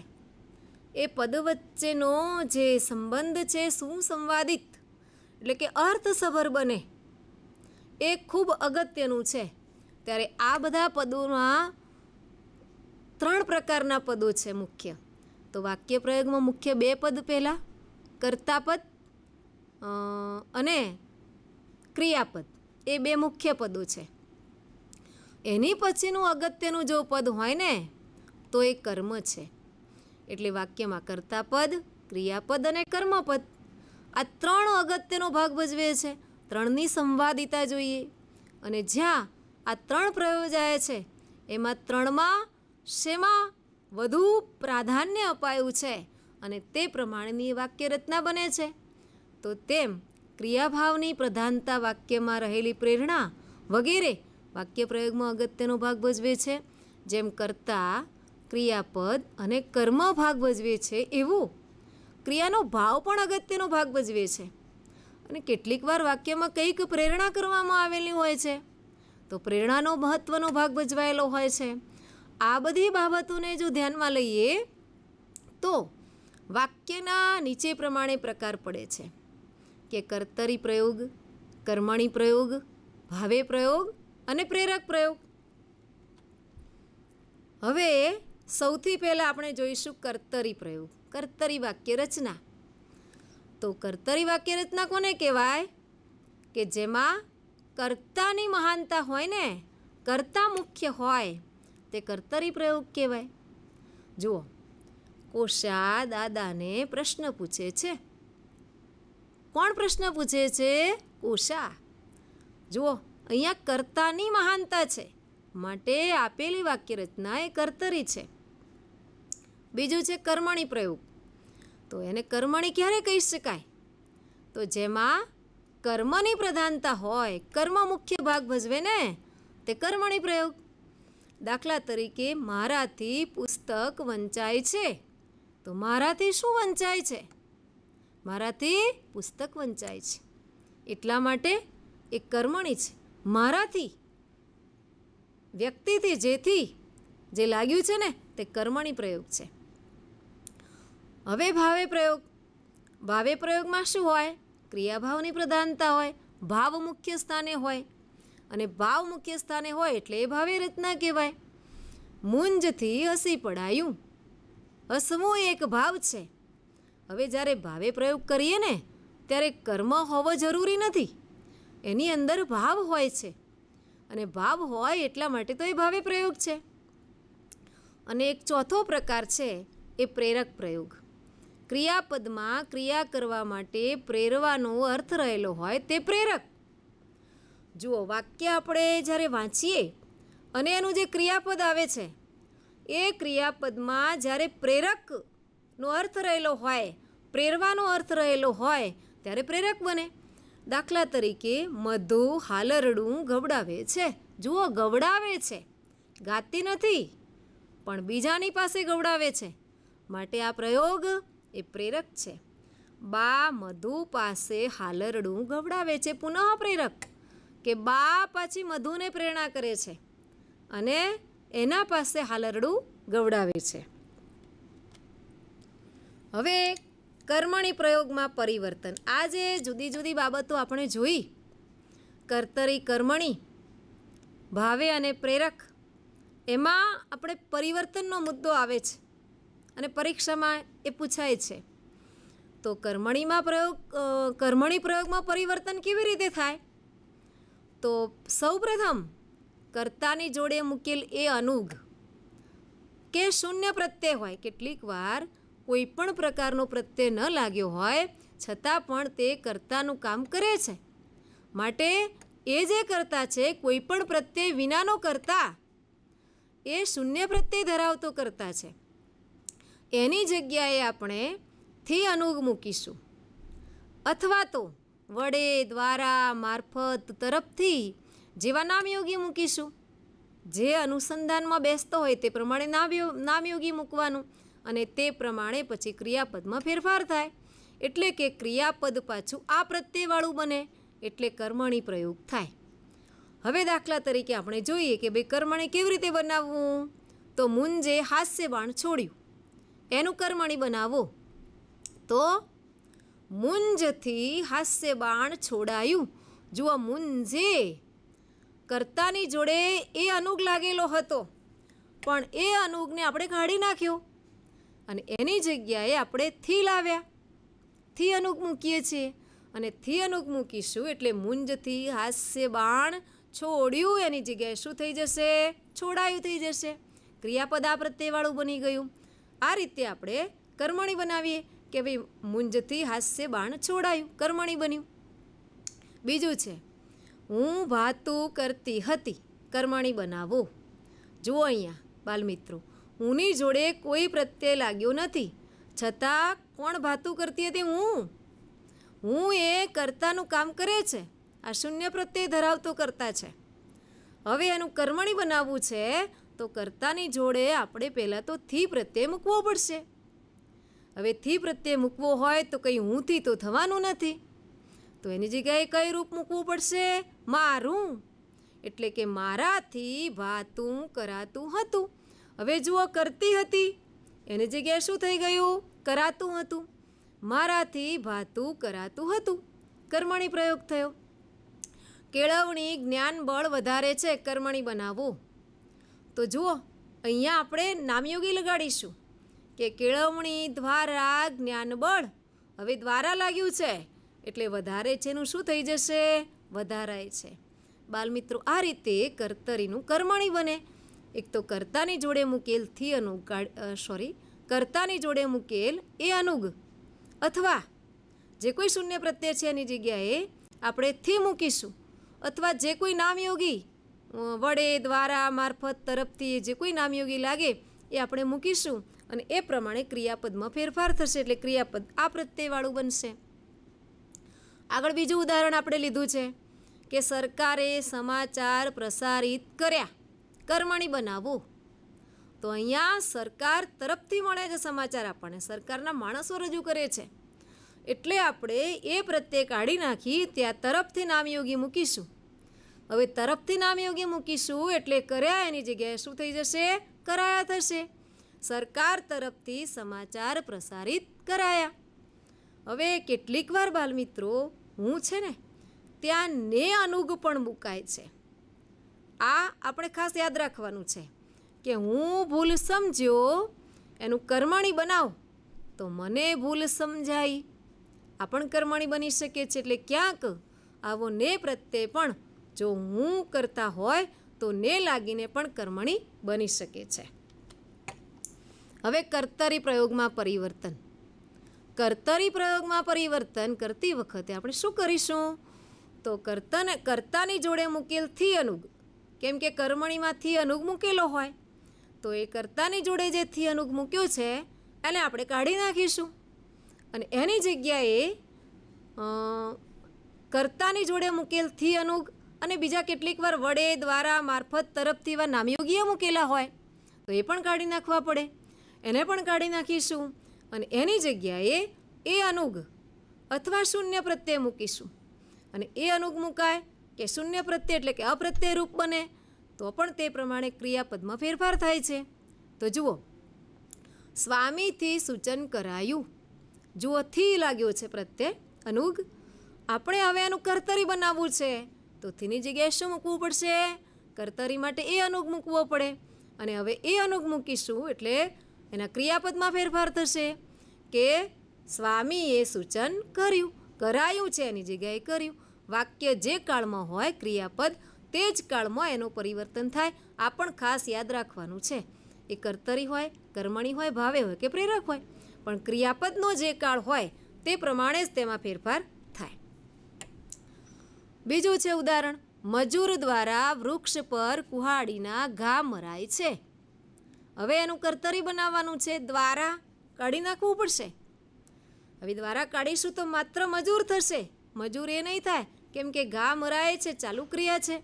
એ પદ વચ્ચેનો જે સંબંધ છે શું સંવાદિત એટલે કે અર્થસભર બને એ ખૂબ અગત્યનું છે ત્યારે આ બધા પદોમાં ત્રણ પ્રકારના પદો છે મુખ્ય તો વાક્ય પ્રયોગમાં મુખ્ય બે પદ પહેલાં કર્તાપદ અને ક્રિયાપદ એ બે મુખ્ય પદો છે એની પછીનું અગત્યનું જો પદ હોય ને તો એ કર્મ છે એટલે વાક્યમાં કર્તાપદ ક્રિયાપદ અને કર્મપદ આ ત્રણ અગત્યનો ભાગ ભજવે છે ત્રણની સંવાદિતા જોઈએ અને જ્યાં આ ત્રણ પ્રયોજાય છે એમાં ત્રણમાં શેમાં વધુ પ્રાધાન્ય અપાયું છે અને તે પ્રમાણેની વાક્ય રચના બને છે તો તેમ ક્રિયાભાવની પ્રધાનતા વાક્યમાં રહેલી પ્રેરણા વગેરે વાક્ય પ્રયોગમાં અગત્યનો ભાગ ભજવે છે જેમ કર્તા ક્રિયાપદ અને કર્મ ભાગ ભજવે છે એવું ક્રિયાનો ભાવ પણ અગત્યનો ભાગ ભજવે છે અને કેટલીક વાર વાક્યમાં કંઈક પ્રેરણા કરવામાં આવેલી હોય છે તો પ્રેરણાનો મહત્ત્વનો ભાગ ભજવાયેલો હોય છે આ બધી બાબતોને જો ધ્યાનમાં લઈએ તો વાક્યના નીચે પ્રમાણે પ્રકાર પડે છે કે કર્તરી પ્રયોગ કર્મણી પ્રયોગ ભાવે પ્રયોગ અને પ્રેરક પ્રયોગ હવે સૌથી પહેલાં આપણે જોઈશું કર્તરી પ્રયોગ કર્તરી વાક્ય રચના તો કર્તરી વાક્ય રચના કોને કહેવાય કે જેમાં કર્તાની મહાનતા હોય ને કર્તા મુખ્ય હોય તે કર્તરી પ્રયોગ કહેવાય જુઓ પોષા દાદાને પ્રશ્ન પૂછે છે કોણ પ્રશ્ન પૂછે છે કોષા જુઓ અહીંયા કર્તાની મહાનતા છે માટે આપેલી વાક્ય રચના એ કર્તરી છે બીજું છે કર્મણી પ્રયોગ તો એને કર્મણી ક્યારે કહી શકાય તો જેમાં કર્મની પ્રધાનતા હોય કર્મ મુખ્ય ભાગ ભજવે ને તે કર્મણી પ્રયોગ દાખલા તરીકે મારાથી પુસ્તક વંચાય છે તો મારાથી શું વંચાય છે મારાથી પુસ્તક વંચાય છે એટલા માટે એ કર્મણી છે મારાથી વ્યક્તિથી જેથી જે લાગ્યું છે ને તે કર્મણી પ્રયોગ છે હવે ભાવે પ્રયોગ ભાવે પ્રયોગમાં શું હોય ક્રિયાભાવની પ્રધાનતા હોય ભાવ મુખ્ય સ્થાને હોય અને ભાવ મુખ્ય સ્થાને હોય એટલે એ ભાવે રચના કહેવાય મુંજથી હસી પડાયું અસમો એ એક ભાવ છે હવે જ્યારે ભાવે પ્રયોગ કરીએ ને ત્યારે કર્મ હોવો જરૂરી નથી એની અંદર ભાવ હોય છે અને ભાવ હોય એટલા માટે તો એ ભાવે પ્રયોગ છે અને એક ચોથો પ્રકાર છે એ પ્રેરક પ્રયોગ ક્રિયાપદમાં ક્રિયા કરવા માટે પ્રેરવાનો અર્થ રહેલો હોય તે પ્રેરક જુઓ વાક્ય આપણે જ્યારે વાંચીએ અને એનું જે ક્રિયાપદ આવે છે એ ક્રિયાપદમાં જ્યારે પ્રેરકનો અર્થ રહેલો હોય પ્રેરવાનો અર્થ રહેલો હોય ત્યારે પ્રેરક બને દાખલા તરીકે મધુ હાલરડું ગવડાવે છે જુઓ ગવડાવે છે ગાતી નથી પણ બીજાની પાસે ગવડાવે છે માટે આ પ્રયોગ એ પ્રેરક છે બા મધુ પાસે હાલરડું ગવડાવે છે પુનઃ પ્રેરક કે બા પાછી મધુને પ્રેરણા કરે છે અને એના પાસે હાલરડું ગવડાવે છે હવે કર્મણી પ્રયોગમાં પરિવર્તન આ જે જુદી જુદી બાબતો આપણે જોઈ કર્તરી કર્મણી ભાવે અને પ્રેરક એમાં આપણે પરિવર્તનનો મુદ્દો આવે છે અને પરીક્ષામાં એ પૂછાય છે તો કર્મણીમાં પ્રયોગ કર્મણી પ્રયોગમાં પરિવર્તન કેવી રીતે થાય તો સૌપ્રથમ કર્તાની જોડે મૂકેલ એ અનુગ કે શૂન્ય પ્રત્યય હોય કેટલીક વાર કોઈ પણ પ્રકારનો પ્રત્યય ન લાગ્યો હોય છતાં પણ તે કર્તાનું કામ કરે છે માટે એ જે કરતા છે કોઈ પણ પ્રત્યય વિનાનો કરતા એ શૂન્ય પ્રત્યય ધરાવતો કરતા છે એની જગ્યાએ આપણે થી અનુગ મૂકીશું અથવા તો વડે દ્વારા મારફત તરફથી જેવા નામયોગી મૂકીશું જે અનુસંધાનમાં બેસતો હોય તે પ્રમાણે નામયો નામયોગી મૂકવાનું અને તે પ્રમાણે પછી ક્રિયાપદમાં ફેરફાર થાય એટલે કે ક્રિયાપદ પાછું આ પ્રત્યયવાળું બને એટલે કર્મણી પ્રયોગ થાય હવે દાખલા તરીકે આપણે જોઈએ કે ભાઈ કર્મણી કેવી રીતે બનાવવું તો મુંજે હાસ્યબાણ છોડ્યું એનું કર્મણી બનાવો તો મુંજથી હાસ્યબાણ છોડાયું જુઓ મુંજે કર્તાની જોડે એ અનુગ લાગેલો હતો પણ એ અનુગને આપણે કાઢી નાખ્યો અને એની જગ્યાએ આપણે થી લાવ્યા થી અનુગ મૂકીએ છીએ અને થી અનુગ મૂકીશું એટલે મુંજથી હાસ્ય બાણ છોડ્યું એની જગ્યાએ શું થઈ જશે છોડાયું થઈ જશે ક્રિયાપદ આ પ્રત્યેવાળું બની ગયું આ રીતે આપણે કર્મણી બનાવીએ કે ભાઈ મુંજથી હાસ્ય બાણ છોડાયું કર્મણી બન્યું બીજું છે હું વાતું કરતી હતી કર્મણી બનાવો જુઓ અહીંયા બાલમિત્રો હુંની જોડે કોઈ પ્રત્યય લાગ્યો નથી છતાં કોણ ભાતું કરતી હતી હું હું એ કર્તાનું કામ કરે છે આ શૂન્ય પ્રત્યય ધરાવતો કરતા છે હવે એનું કર્મણી બનાવવું છે તો કર્તાની જોડે આપણે પહેલાં તો થી પ્રત્યય મૂકવો પડશે હવે થી પ્રત્યય મૂકવો હોય તો કંઈ હુંથી તો થવાનું નથી તો એની જગ્યાએ કઈ રૂપ મૂકવું પડશે મારું એટલે કે મારાથી ભાતું કરાતું હતું હવે જુઓ કરતી હતી એની જગ્યાએ શું થઈ ગયું કરાતું હતું મારાથી ભાતું કરાતું હતું કર્મણી પ્રયોગ થયો કેળવણી જ્ઞાન બળ વધારે છે કર્મણી બનાવવું તો જુઓ અહીંયા આપણે નામયોગી લગાડીશું કે કેળવણી દ્વારા જ્ઞાન બળ હવે દ્વારા લાગ્યું છે એટલે વધારે છે એનું શું થઈ જશે વધારાય છે બાલમિત્રો આ રીતે કર્તરીનું કર્મણી બને એક તો કર્તાની જોડે મૂકેલ થી અનુગ સોરી કર્તાની જોડે મૂકેલ એ અનુગ અથવા જે કોઈ શૂન્ય પ્રત્યય છે એની જગ્યાએ આપણે થી મૂકીશું અથવા જે કોઈ નામયોગી વડે દ્વારા મારફત તરફથી જે કોઈ નામયોગી લાગે એ આપણે મૂકીશું અને એ પ્રમાણે ક્રિયાપદમાં ફેરફાર થશે એટલે ક્રિયાપદ આ પ્રત્યયવાળું બનશે આગળ બીજું ઉદાહરણ આપણે લીધું છે કે સરકારે સમાચાર પ્રસારિત કર્યા કર્મણી બનાવવું તો અહીંયા સરકાર તરફથી મળે છે સમાચાર આપણને સરકારના માણસો રજૂ કરે છે એટલે આપણે એ પ્રત્યે કાઢી નાખી ત્યાં તરફથી નામયોગી મૂકીશું હવે તરફથી નામયોગી મૂકીશું એટલે કર્યા એની જગ્યાએ શું થઈ જશે કરાયા થશે સરકાર તરફથી સમાચાર પ્રસારિત કરાયા હવે કેટલીક વાર બાલમિત્રો હું છે ને ત્યાં ને અનુગ પણ મુકાય છે આ આપણે ખાસ યાદ રાખવાનું છે કે હું ભૂલ સમજ્યો એનું કર્મણી બનાવ તો મને ભૂલ સમજાય આ પણ કર્મણી બની શકે છે એટલે ક્યાંક આવો ને પ્રત્યે પણ જો હું કરતા હોય તો ને લાગીને પણ કર્મણી બની શકે છે હવે કર્તરી પ્રયોગમાં પરિવર્તન કર્તરી પ્રયોગમાં પરિવર્તન કરતી વખતે આપણે શું કરીશું તો કર્તન કર્તાની જોડે મૂકેલ થી અનુગ કેમ કે કર્મણીમાં થી અનુગ મૂકેલો હોય તો એ કર્તાની જોડે જે થી અનુગ મૂક્યો છે એને આપણે કાઢી નાખીશું અને એની જગ્યાએ કર્તાની જોડે મૂકેલ થી અનુગ અને બીજા કેટલીક વાર વડે દ્વારા મારફત તરફથી એવા નામયોગીય મૂકેલા હોય તો એ પણ કાઢી નાખવા પડે એને પણ કાઢી નાખીશું અને એની જગ્યાએ એ અનુગ અથવા શૂન્ય પ્રત્યય મૂકીશું અને એ અનુગ મુકાય કે શૂન્ય પ્રત્યે એટલે કે અપ્રત્યય રૂપ બને તો પણ તે પ્રમાણે ક્રિયાપદમાં ફેરફાર થાય છે તો જુઓ સ્વામીથી સૂચન કરાયું જુઓ થી લાગ્યો છે પ્રત્યય અનુગ આપણે હવે આનું કર્તરી બનાવવું છે તો થીની જગ્યાએ શું મૂકવું પડશે કર્તરી માટે એ અનુગ મૂકવો પડે અને હવે એ અનુગ મૂકીશું એટલે એના ક્રિયાપદમાં ફેરફાર થશે કે સ્વામીએ સૂચન કર્યું કરાયું છે એની જગ્યાએ કર્યું વાક્ય જે કાળમાં હોય ક્રિયાપદ તે જ કાળમાં એનું પરિવર્તન થાય આ પણ ખાસ યાદ રાખવાનું છે એ કર્તરી હોય કર્મણી હોય ભાવે હોય કે પ્રેરક હોય પણ ક્રિયાપદનો જે કાળ હોય તે પ્રમાણે જ તેમાં ફેરફાર થાય બીજું છે ઉદાહરણ મજૂર દ્વારા વૃક્ષ પર કુહાડીના ઘા મરાય છે હવે એનું કરતરી બનાવવાનું છે દ્વારા કાઢી નાખવું પડશે હવે દ્વારા કાઢીશું તો માત્ર મજૂર થશે મજૂર એ નહીં થાય કેમ કે ઘા મરાય છે ચાલુ ક્રિયા છે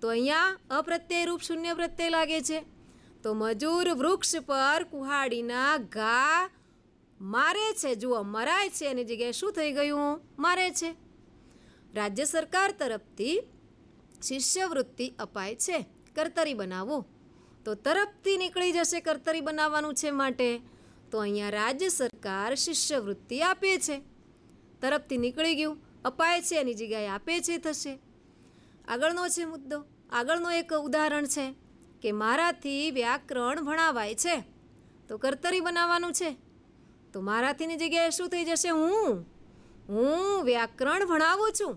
તો અહીંયા અપ્રત્યય રૂપ શૂન્ય પ્રત્યય લાગે છે તો મજૂર વૃક્ષ પર કુહાડીના ઘા મારે છે જુઓ મરાય છે એની જગ્યાએ શું થઈ ગયું મારે છે રાજ્ય સરકાર તરફથી શિષ્યવૃત્તિ અપાય છે કરતરી બનાવો તો તરફથી નીકળી જશે કર્તરી બનાવવાનું છે માટે તો અહીંયા રાજ્ય સરકાર શિષ્યવૃત્તિ આપે છે તરફથી નીકળી ગયું અપાય છે એની જગ્યાએ આપે છે થશે આગળનો છે મુદ્દો આગળનો એક ઉદાહરણ છે કે મારાથી વ્યાકરણ ભણાવાય છે તો કર્તરી બનાવવાનું છે તો મારાથીની જગ્યાએ શું થઈ જશે હું હું વ્યાકરણ ભણાવું છું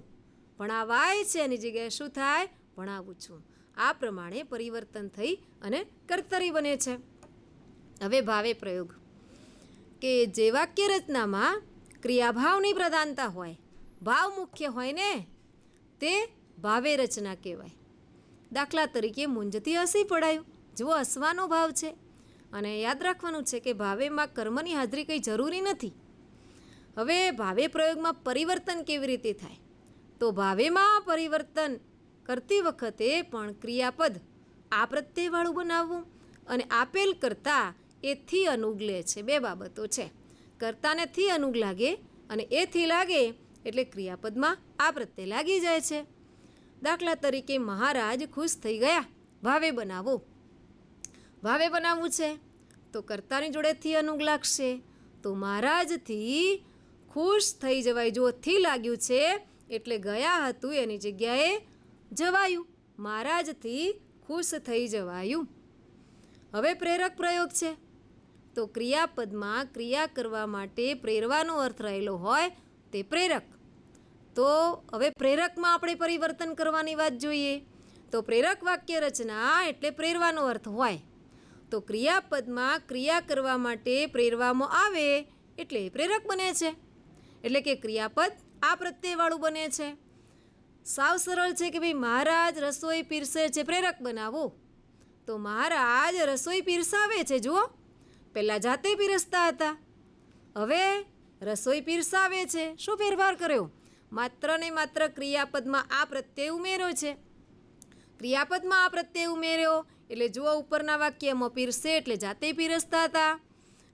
ભણાવાય છે એની જગ્યાએ શું થાય ભણાવું છું આ પ્રમાણે પરિવર્તન થઈ અને કર્તરી બને છે હવે ભાવે પ્રયોગ કે જે વાક્ય રચનામાં ક્રિયાભાવની પ્રધાનતા હોય ભાવ મુખ્ય હોય ને તે ભાવે રચના કહેવાય દાખલા તરીકે મૂંઝતી હસી પડાયું જુઓ હસવાનો ભાવ છે અને યાદ રાખવાનું છે કે ભાવેમાં કર્મની હાજરી કંઈ જરૂરી નથી હવે ભાવે પ્રયોગમાં પરિવર્તન કેવી રીતે થાય તો ભાવેમાં પરિવર્તન કરતી વખતે પણ ક્રિયાપદ આ પ્રત્યયવાળું બનાવવું અને આપેલ કરતાં એ થી અનુગ લે છે બે બાબતો છે કરતાને થી અનુગ લાગે અને એ થી લાગે એટલે ક્રિયાપદમાં આ પ્રત્યય લાગી જાય છે દાખલા તરીકે મહારાજ ખુશ થઈ ગયા ભાવે બનાવો ભાવે બનાવવું છે તો કરતાની જોડેથી અનુગ લાગશે તો મહારાજથી ખુશ થઈ જવાય જો થી લાગ્યું છે એટલે ગયા હતું એની જગ્યાએ જવાયું મહારાજથી ખુશ થઈ જવાયું હવે પ્રેરક પ્રયોગ છે તો ક્રિયાપદમાં ક્રિયા કરવા માટે પ્રેરવાનો અર્થ રહેલો હોય તે પ્રેરક તો હવે પ્રેરકમાં આપણે પરિવર્તન કરવાની વાત જોઈએ તો પ્રેરક વાક્ય રચના એટલે પ્રેરવાનો અર્થ હોય તો ક્રિયાપદમાં ક્રિયા કરવા માટે પ્રેરવામાં આવે એટલે પ્રેરક બને છે એટલે કે ક્રિયાપદ આ પ્રત્યયવાળું બને છે સાવ સરળ છે કે ભાઈ મહારાજ રસોઈ પીરસે છે પ્રેરક બનાવો તો મહારાજ રસોઈ પીરસાવે છે જુઓ પહેલાં જાતે પીરસતા હતા હવે રસોઈ પીરસાવે છે શું ફેરફાર કર્યો માત્ર ને માત્ર ક્રિયાપદમાં આ પ્રત્યય ઉમેર્યો છે ક્રિયાપદમાં આ પ્રત્યય ઉમેર્યો એટલે જુઓ ઉપરના વાક્યમાં પીરસે એટલે જાતે પીરસતા હતા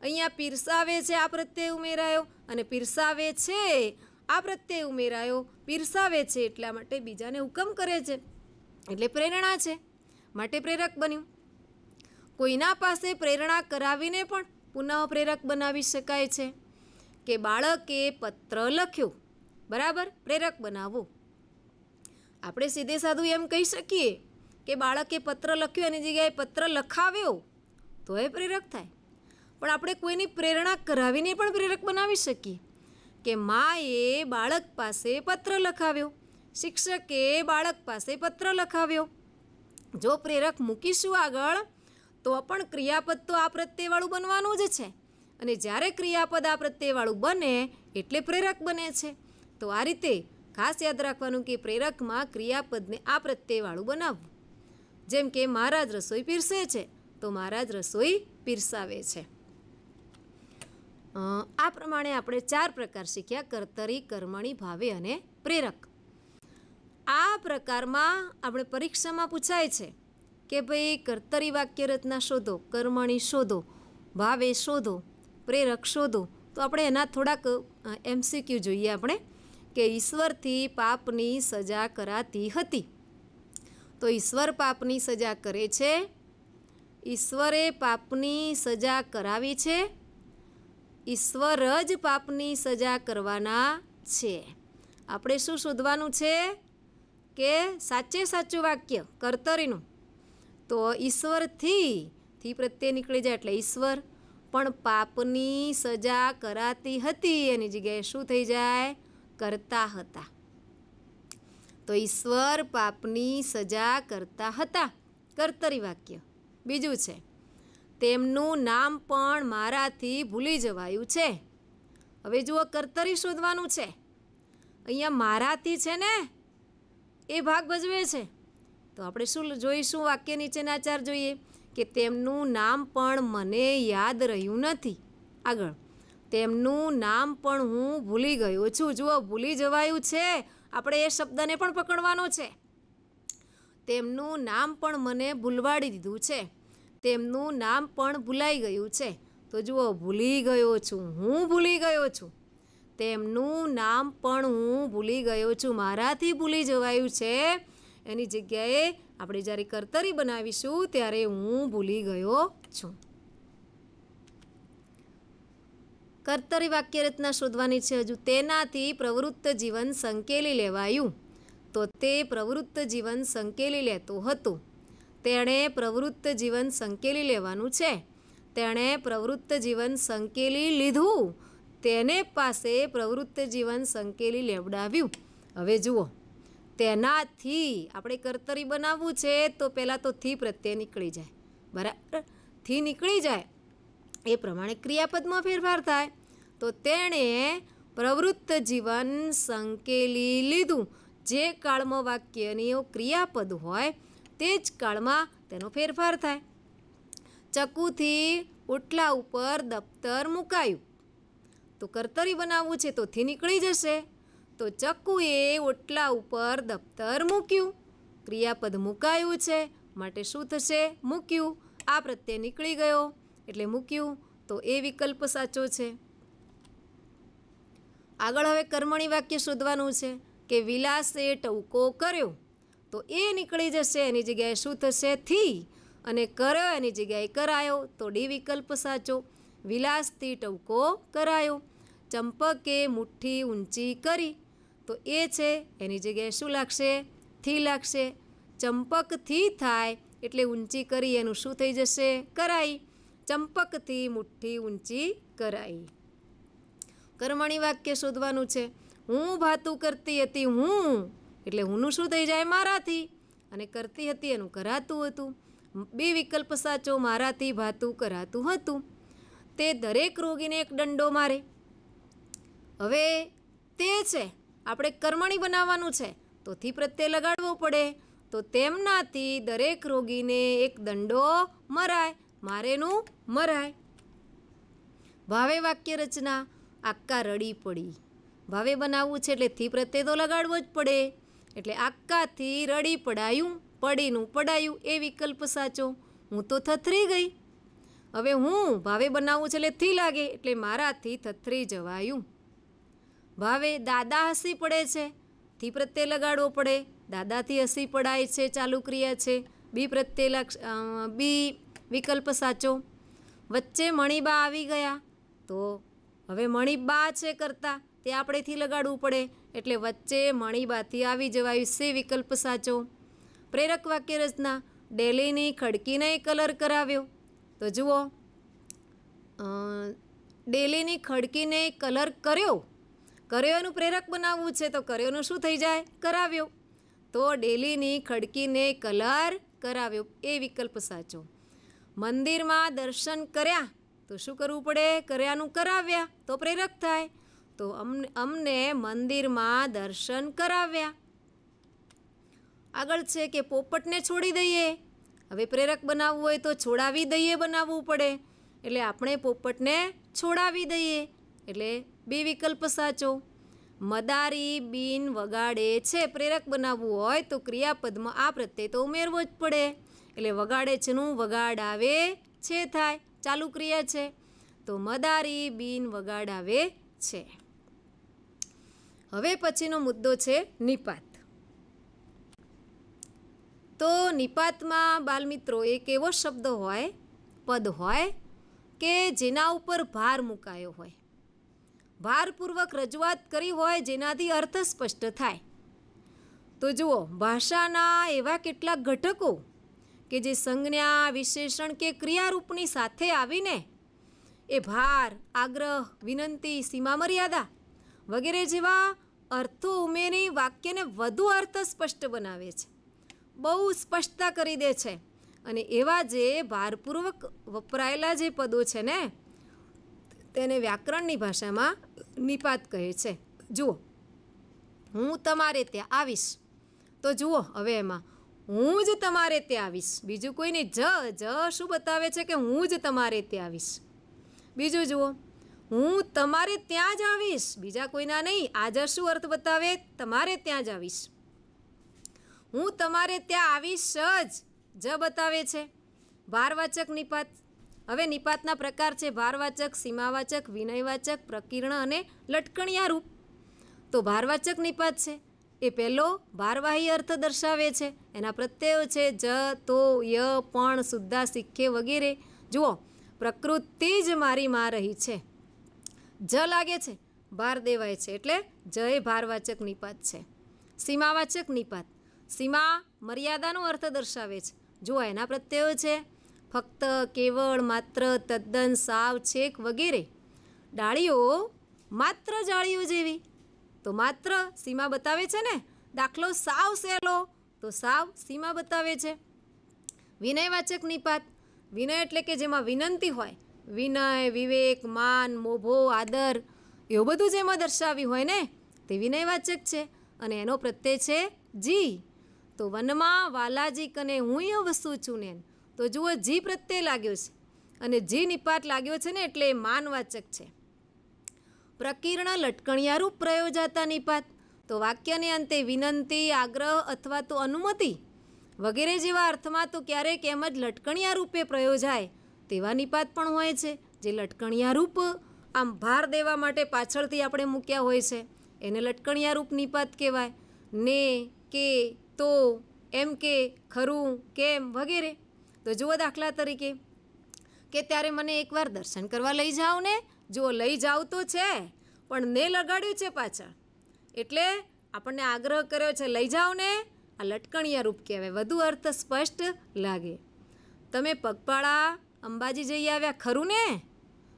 અહીંયા પીરસાવે છે આ પ્રત્યય ઉમેરાયો અને પીરસાવે છે આ પ્રત્યે ઉમેરાયો પીરસાવે છે એટલા માટે બીજાને હુકમ કરે છે એટલે પ્રેરણા છે માટે પ્રેરક બન્યું કોઈના પાસે પ્રેરણા કરાવીને પણ પુનઃ પ્રેરક બનાવી શકાય છે કે બાળકે પત્ર લખ્યો બરાબર પ્રેરક બનાવો આપણે સીધે સાધુ એમ કહી શકીએ કે બાળકે પત્ર લખ્યો એની જગ્યાએ પત્ર લખાવ્યો તો એ પ્રેરક થાય પણ આપણે કોઈની પ્રેરણા કરાવીને પણ પ્રેરક બનાવી શકીએ કે માએ બાળક પાસે પત્ર લખાવ્યો શિક્ષકે બાળક પાસે પત્ર લખાવ્યો જો પ્રેરક મૂકીશું આગળ તો પણ ક્રિયાપદ તો આ પ્રત્યેવાળું બનવાનું જ છે અને જ્યારે ક્રિયાપદ આ પ્રત્યેવાળું બને એટલે પ્રેરક બને છે તો આ રીતે ખાસ યાદ રાખવાનું કે પ્રેરકમાં ક્રિયાપદને આ પ્રત્યેવાળું બનાવવું જેમ કે મહારાજ રસોઈ પીરસે છે તો મહારાજ રસોઈ પીરસાવે છે આ પ્રમાણે આપણે ચાર પ્રકાર શીખ્યા કર્તરી કર્મણી ભાવે અને પ્રેરક આ પ્રકારમાં આપણે પરીક્ષામાં પૂછાય છે કે ભાઈ કર્તરી વાક્ય રચના શોધો કર્મણી શોધો ભાવે શોધો પ્રેરક શોધો તો આપણે એના થોડાક એમસીક્યુ જોઈએ આપણે કે ઈશ્વરથી પાપની સજા કરાતી હતી તો ઈશ્વર પાપની સજા કરે છે ઈશ્વરે પાપની સજા કરાવી છે ઈશ્વર જ પાપની સજા કરવાના છે આપણે શું શોધવાનું છે કે સાચે સાચું વાક્ય કર્તરીનું તો ઈશ્વરથી થી પ્રત્યે નીકળી જાય એટલે ઈશ્વર પણ પાપની સજા કરાતી હતી એની જગ્યાએ શું થઈ જાય કરતા હતા તો ઈશ્વર પાપની સજા કરતા હતા કર્તરી વાક્ય બીજું છે તેમનું નામ પણ મારાથી ભૂલી જવાયું છે હવે જુઓ કર્તરી શોધવાનું છે અહીંયા મારાથી છે ને એ ભાગ ભજવે છે તો આપણે શું જોઈશું વાક્ય નીચેના ચાર જોઈએ કે તેમનું નામ પણ મને યાદ રહ્યું નથી આગળ તેમનું નામ પણ હું ભૂલી ગયો છું જુઓ ભૂલી જવાયું છે આપણે એ શબ્દને પણ પકડવાનો છે તેમનું નામ પણ મને ભૂલવાડી દીધું છે તેમનું નામ પણ ભૂલાઈ ગયું છે તો જુઓ ભૂલી ગયો છું હું ભૂલી ગયો છું તેમનું નામ પણ હું ભૂલી ગયો છું મારાથી ભૂલી જવાયું છે એની જગ્યાએ આપણે જ્યારે કર્તરી બનાવીશું ત્યારે હું ભૂલી ગયો છું કર્તરી વાક્યરચના શોધવાની છે હજુ તેનાથી પ્રવૃત્ત જીવન સંકેલી લેવાયું તો તે પ્રવૃત્ત જીવન સંકેલી લેતું હતું તેણે પ્રવૃત્ત જીવન સંકેલી લેવાનું છે તેણે પ્રવૃત્ત જીવન સંકેલી લીધું તેને પાસે પ્રવૃત્ત જીવન સંકેલી લેવડાવ્યું હવે જુઓ તેનાથી આપણે કર્તરી બનાવવું છે તો પહેલાં તો થી પ્રત્યે નીકળી જાય બરાબર થી નીકળી જાય એ પ્રમાણે ક્રિયાપદમાં ફેરફાર થાય તો તેણે પ્રવૃત્ત જીવન સંકેલી લીધું જે કાળમાં વાક્યની ક્રિયાપદ હોય તે જ કાળમાં તેનો ફેરફાર થાય ચક્કુથી ઓટલા ઉપર દફતર મુકાયું તો કર્તરી બનાવવું છે તો થી નીકળી જશે તો ચક્કુએ ઓટલા ઉપર દફતર મૂક્યું ક્રિયાપદ મુકાયું છે માટે શું થશે મૂક્યું આ પ્રત્યે નીકળી ગયો એટલે મૂક્યું તો એ વિકલ્પ સાચો છે આગળ હવે કર્મણી વાક્ય શોધવાનું છે કે વિલાસે ટવકો કર્યો તો એ નીકળી જશે એની જગ્યાએ શું થશે થી અને કર્યો એની જગ્યાએ કરાયો તો ડી વિકલ્પ સાચો વિલાસથી ટવકો કરાયો ચંપકે મુઠ્ઠી ઊંચી કરી તો એ છે એની જગ્યાએ શું લાગશે થી લાગશે ચંપકથી થાય એટલે ઊંચી કરી એનું શું થઈ જશે કરાઈ ચંપકથી મુઠ્ઠી ઊંચી કરાઈ કર્મણી વાક્ય શોધવાનું છે હું ભાતું કરતી હતી હું એટલે હુંનું શું થઈ જાય મારાથી અને કરતી હતી એનું કરાતું હતું બે વિકલ્પ સાચો મારાથી ભાતું કરાતું હતું તે દરેક રોગીને એક દંડો મારે હવે તે છે આપણે કર્મણી બનાવવાનું છે તોથી પ્રત્યે લગાડવો પડે તો તેમનાથી દરેક રોગીને એક દંડો મરાય મારેનું મરાય ભાવે વાક્ય રચના આકા રડી પડી ભાવે બનાવવું છે એટલે થી પ્રત્યે તો લગાડવો જ પડે એટલે આક્કાથી રડી પડાયું પડીનું પડાયું એ વિકલ્પ સાચો હું તો થથરી ગઈ હવે હું ભાવે બનાવું છે એટલે થી લાગે એટલે મારાથી થથરી જવાયું ભાવે દાદા હસી પડે છે થી પ્રત્યે લગાડવો પડે દાદાથી હસી પડાય છે ચાલુ ક્રિયા છે બી પ્રત્યે લક્ષ બી વિકલ્પ સાચો વચ્ચે મણીબા આવી ગયા તો હવે મણીબા છે કરતાં તે આપણેથી લગાડવું પડે એટલે વચ્ચે મણીબાથી આવી જવાયું છે વિકલ્પ સાચો પ્રેરક વાક્ય રચના ડેલીની ખડકીને કલર કરાવ્યો તો જુઓ ડેલીની ખડકીને કલર કર્યો કર્યોનું પ્રેરક બનાવવું છે તો કર્યોનું શું થઈ જાય કરાવ્યો તો ડેલીની ખડકીને કલર કરાવ્યો એ વિકલ્પ સાચો મંદિરમાં દર્શન કર્યા તો શું કરવું પડે કર્યાનું કરાવ્યા તો પ્રેરક થાય તો અમને અમને મંદિરમાં દર્શન કરાવ્યા આગળ છે કે પોપટને છોડી દઈએ હવે પ્રેરક બનાવવું હોય તો છોડાવી દઈએ બનાવવું પડે એટલે આપણે પોપટને છોડાવી દઈએ એટલે બે વિકલ્પ સાચો મદારી બિન વગાડે છે પ્રેરક બનાવવું હોય તો ક્રિયાપદમાં આ પ્રત્યે તો ઉમેરવો જ પડે એટલે વગાડે છેનું આવે છે થાય ચાલુ ક્રિયા છે તો મદારી બીન વગાડાવે છે હવે પછીનો મુદ્દો છે નિપાત તો નિપાતમાં બાલમિત્રો એક એવો શબ્દ હોય પદ હોય કે જેના ઉપર ભાર મુકાયો હોય ભારપૂર્વક રજૂઆત કરી હોય જેનાથી અર્થ સ્પષ્ટ થાય તો જુઓ ભાષાના એવા કેટલાક ઘટકો કે જે સંજ્ઞા વિશેષણ કે ક્રિયારૂપની સાથે આવીને એ ભાર આગ્રહ વિનંતી સીમા મર્યાદા વગેરે જેવા અર્થો ઉમેરી વાક્યને વધુ અર્થ સ્પષ્ટ બનાવે છે બહુ સ્પષ્ટતા કરી દે છે અને એવા જે ભારપૂર્વક વપરાયેલા જે પદો છે ને તેને વ્યાકરણની ભાષામાં નિપાત કહે છે જુઓ હું તમારે ત્યાં આવીશ તો જુઓ હવે એમાં હું જ તમારે ત્યાં આવીશ બીજું કોઈને જ જ શું બતાવે છે કે હું જ તમારે ત્યાં આવીશ બીજું જુઓ હું તમારે ત્યાં જ આવીશ બીજા કોઈના નહીં હાજર શું અર્થ બતાવે તમારે ત્યાં જ આવીશ હું તમારે ત્યાં આવીશ જ જ બતાવે છે ભારવાચક નિપાત હવે નિપાતના પ્રકાર છે ભારવાચક સીમાવાચક વિનયવાચક પ્રકિર્ણ અને લટકણિયારૂપ તો ભારવાચક નિપાત છે એ પહેલો ભારવાહી અર્થ દર્શાવે છે એના પ્રત્યયો છે જ તો ય પણ સુદ્ધા શીખે વગેરે જુઓ પ્રકૃતિ જ મારી માં રહી છે જ લાગે છે ભાર દેવાય છે એટલે જય એ ભારવાચક નિપાત છે સીમાવાચક નિપાત સીમા મર્યાદાનો અર્થ દર્શાવે છે જો એના પ્રત્યયો છે ફક્ત કેવળ માત્ર તદ્દન સાવ છેક વગેરે ડાળીઓ માત્ર જાળીઓ જેવી તો માત્ર સીમા બતાવે છે ને દાખલો સાવ સહેલો તો સાવ સીમા બતાવે છે વિનયવાચક નિપાત વિનય એટલે કે જેમાં વિનંતી હોય વિનય વિવેક માન મોભો આદર એવું બધું જેમાં દર્શાવ્યું હોય ને તે વિનયવાચક છે અને એનો પ્રત્યય છે જી તો વનમાં વાલાજી કને હું વસ્તુ છું ને તો જુઓ જી પ્રત્યે લાગ્યો છે અને જી નિપાત લાગ્યો છે ને એટલે માનવાચક છે પ્રકિર્ણ લટકણિયારૂપ પ્રયોજાતા નિપાત તો વાક્યને અંતે વિનંતી આગ્રહ અથવા તો અનુમતિ વગેરે જેવા અર્થમાં તો ક્યારેક એમ જ લટકણિયા રૂપે પ્રયોજાય તેવા નિપાત પણ હોય છે જે લટકણિયા રૂપ આમ ભાર દેવા માટે પાછળથી આપણે મૂક્યા હોય છે એને લટકણિયા રૂપ નિપાત કહેવાય ને કે તો એમ કે ખરું કેમ વગેરે તો જુઓ દાખલા તરીકે કે ત્યારે મને એકવાર દર્શન કરવા લઈ જાઓ ને જુઓ લઈ જાઓ તો છે પણ ને લગાડ્યું છે પાછળ એટલે આપણને આગ્રહ કર્યો છે લઈ જાઓ ને આ લટકણિયા રૂપ કહેવાય વધુ અર્થ સ્પષ્ટ લાગે તમે પગપાળા અંબાજી જઈ આવ્યા ખરું ને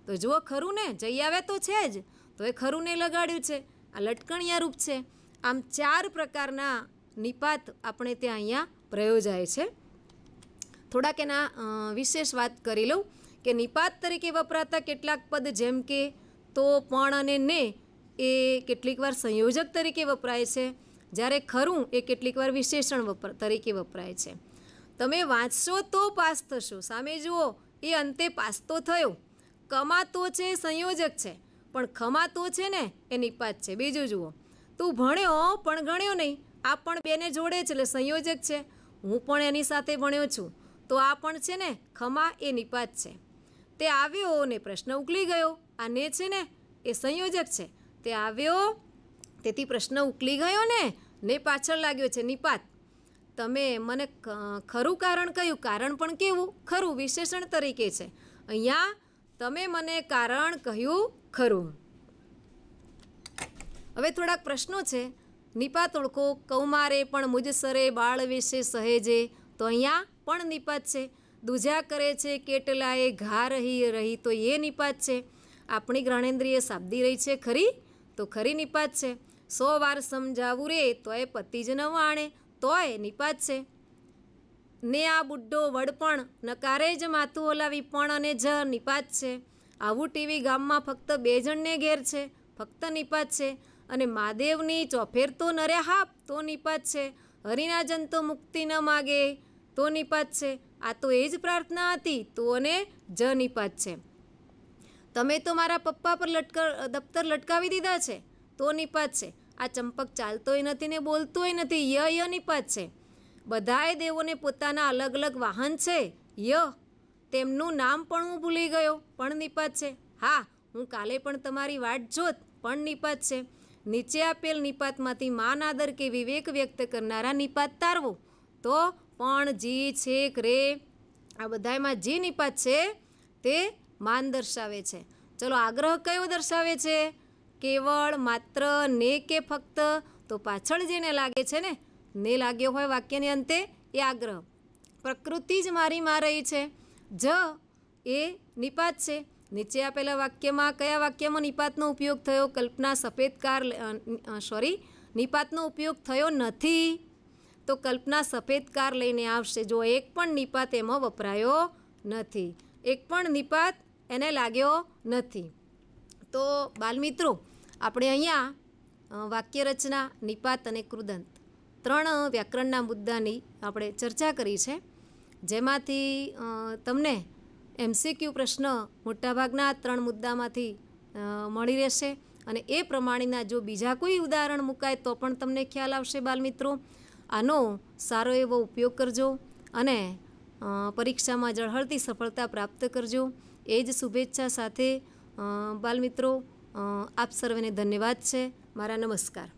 તો જુઓ ખરું ને જઈ આવ્યા તો છે જ તો એ ખરું ને લગાડ્યું છે આ લટકણિયા રૂપ છે આમ ચાર પ્રકારના નિપાત આપણે ત્યાં અહીંયા પ્રયોજાય છે થોડાક એના વિશેષ વાત કરી લઉં કે નિપાત તરીકે વપરાતા કેટલાક પદ જેમ કે તો પણ અને ને એ કેટલીક વાર સંયોજક તરીકે વપરાય છે જ્યારે ખરું એ કેટલીક વાર વિશેષણ તરીકે વપરાય છે તમે વાંચશો તો પાસ થશો સામે જુઓ એ અંતે પાસ્તો થયો કમાતો છે સંયોજક છે પણ ખમાતો છે ને એ નિપાત છે બીજું જુઓ તું ભણ્યો પણ ગણ્યો નહીં આ પણ બેને જોડે છે એટલે સંયોજક છે હું પણ એની સાથે ભણ્યો છું તો આ પણ છે ને ખમા એ નિપાત છે તે આવ્યો ને પ્રશ્ન ઉકલી ગયો આ ને છે ને એ સંયોજક છે તે આવ્યો તેથી પ્રશ્ન ઉકલી ગયો ને ને પાછળ લાગ્યો છે નિપાત તમે મને ખરું કારણ કહ્યું કારણ પણ કેવું ખરું વિશેષણ તરીકે છે અહીંયા તમે મને કારણ કહ્યું ખરું હવે થોડાક પ્રશ્નો છે નિપાત ઓળખો કૌમારે પણ મુજસરે બાળ વિશે સહેજે તો અહીંયા પણ નિપાત છે દુજા કરે છે કેટલાએ ઘા રહી રહી તો એ નિપાત છે આપણી ગ્રહણેન્દ્રિય શાબ્દી રહી છે ખરી તો ખરી નિપાત છે સો વાર સમજાવું રે તો એ પતિ જ ન વાણે તોય નિપાતશે ને આ બુડ્ઢો વડપણ નકારે જ માથું ઓલાવી પણ અને જ નિપાત છે આવું ટીવી ગામમાં ફક્ત બે જણને ઘેર છે ફક્ત નિપાત છે અને મહાદેવની ચોફેર તો નરે હાપ તો નિપાત છે હરિના જન તો મુક્તિ ન માગે તો નિપાત છે આ તો એ જ પ્રાર્થના હતી તો અને જ નિપાત છે તમે તો મારા પપ્પા પર લટક દફતર લટકાવી દીધા છે તો નિપાત છે આ ચંપક ચાલતોય નથી ને બોલતોય નથી ય ય નિપાત છે બધાએ દેવોને પોતાના અલગ અલગ વાહન છે ય તેમનું નામ પણ હું ભૂલી ગયો પણ નિપાત છે હા હું કાલે પણ તમારી વાટ જોત પણ નિપાત છે નીચે આપેલ નિપાતમાંથી માન આદર કે વિવેક વ્યક્ત કરનારા નિપાત તારવો તો પણ જી છેક રે આ બધામાં જે નિપાત છે તે માન દર્શાવે છે ચલો આગ્રહ કયો દર્શાવે છે કેવળ માત્ર ને કે ફક્ત તો પાછળ જેને લાગે છે ને ને લાગ્યો હોય વાક્યની અંતે એ આગ્રહ પ્રકૃતિ જ મારી માં રહી છે જ એ નિપાત છે નીચે આપેલા વાક્યમાં કયા વાક્યમાં નિપાતનો ઉપયોગ થયો કલ્પના સફેદકાર સોરી નિપાતનો ઉપયોગ થયો નથી તો કલ્પના સફેદકાર લઈને આવશે જો એક પણ નિપાત એમાં વપરાયો નથી એક પણ નિપાત એને લાગ્યો નથી તો બાલમિત્રો આપણે અહીંયા વાક્યરચના નિપાત અને કૃદંત ત્રણ વ્યાકરણના મુદ્દાની આપણે ચર્ચા કરી છે જેમાંથી તમને એમસીક્યુ પ્રશ્ન મોટાભાગના ત્રણ મુદ્દામાંથી મળી રહેશે અને એ પ્રમાણેના જો બીજા કોઈ ઉદાહરણ મુકાય તો પણ તમને ખ્યાલ આવશે બાલમિત્રો આનો સારો એવો ઉપયોગ કરજો અને પરીક્ષામાં જળહળતી સફળતા પ્રાપ્ત કરજો એ જ શુભેચ્છા સાથે બાલમિત્રો આપ સર્વેને ધન્યવાદ છે મારા નમસ્કાર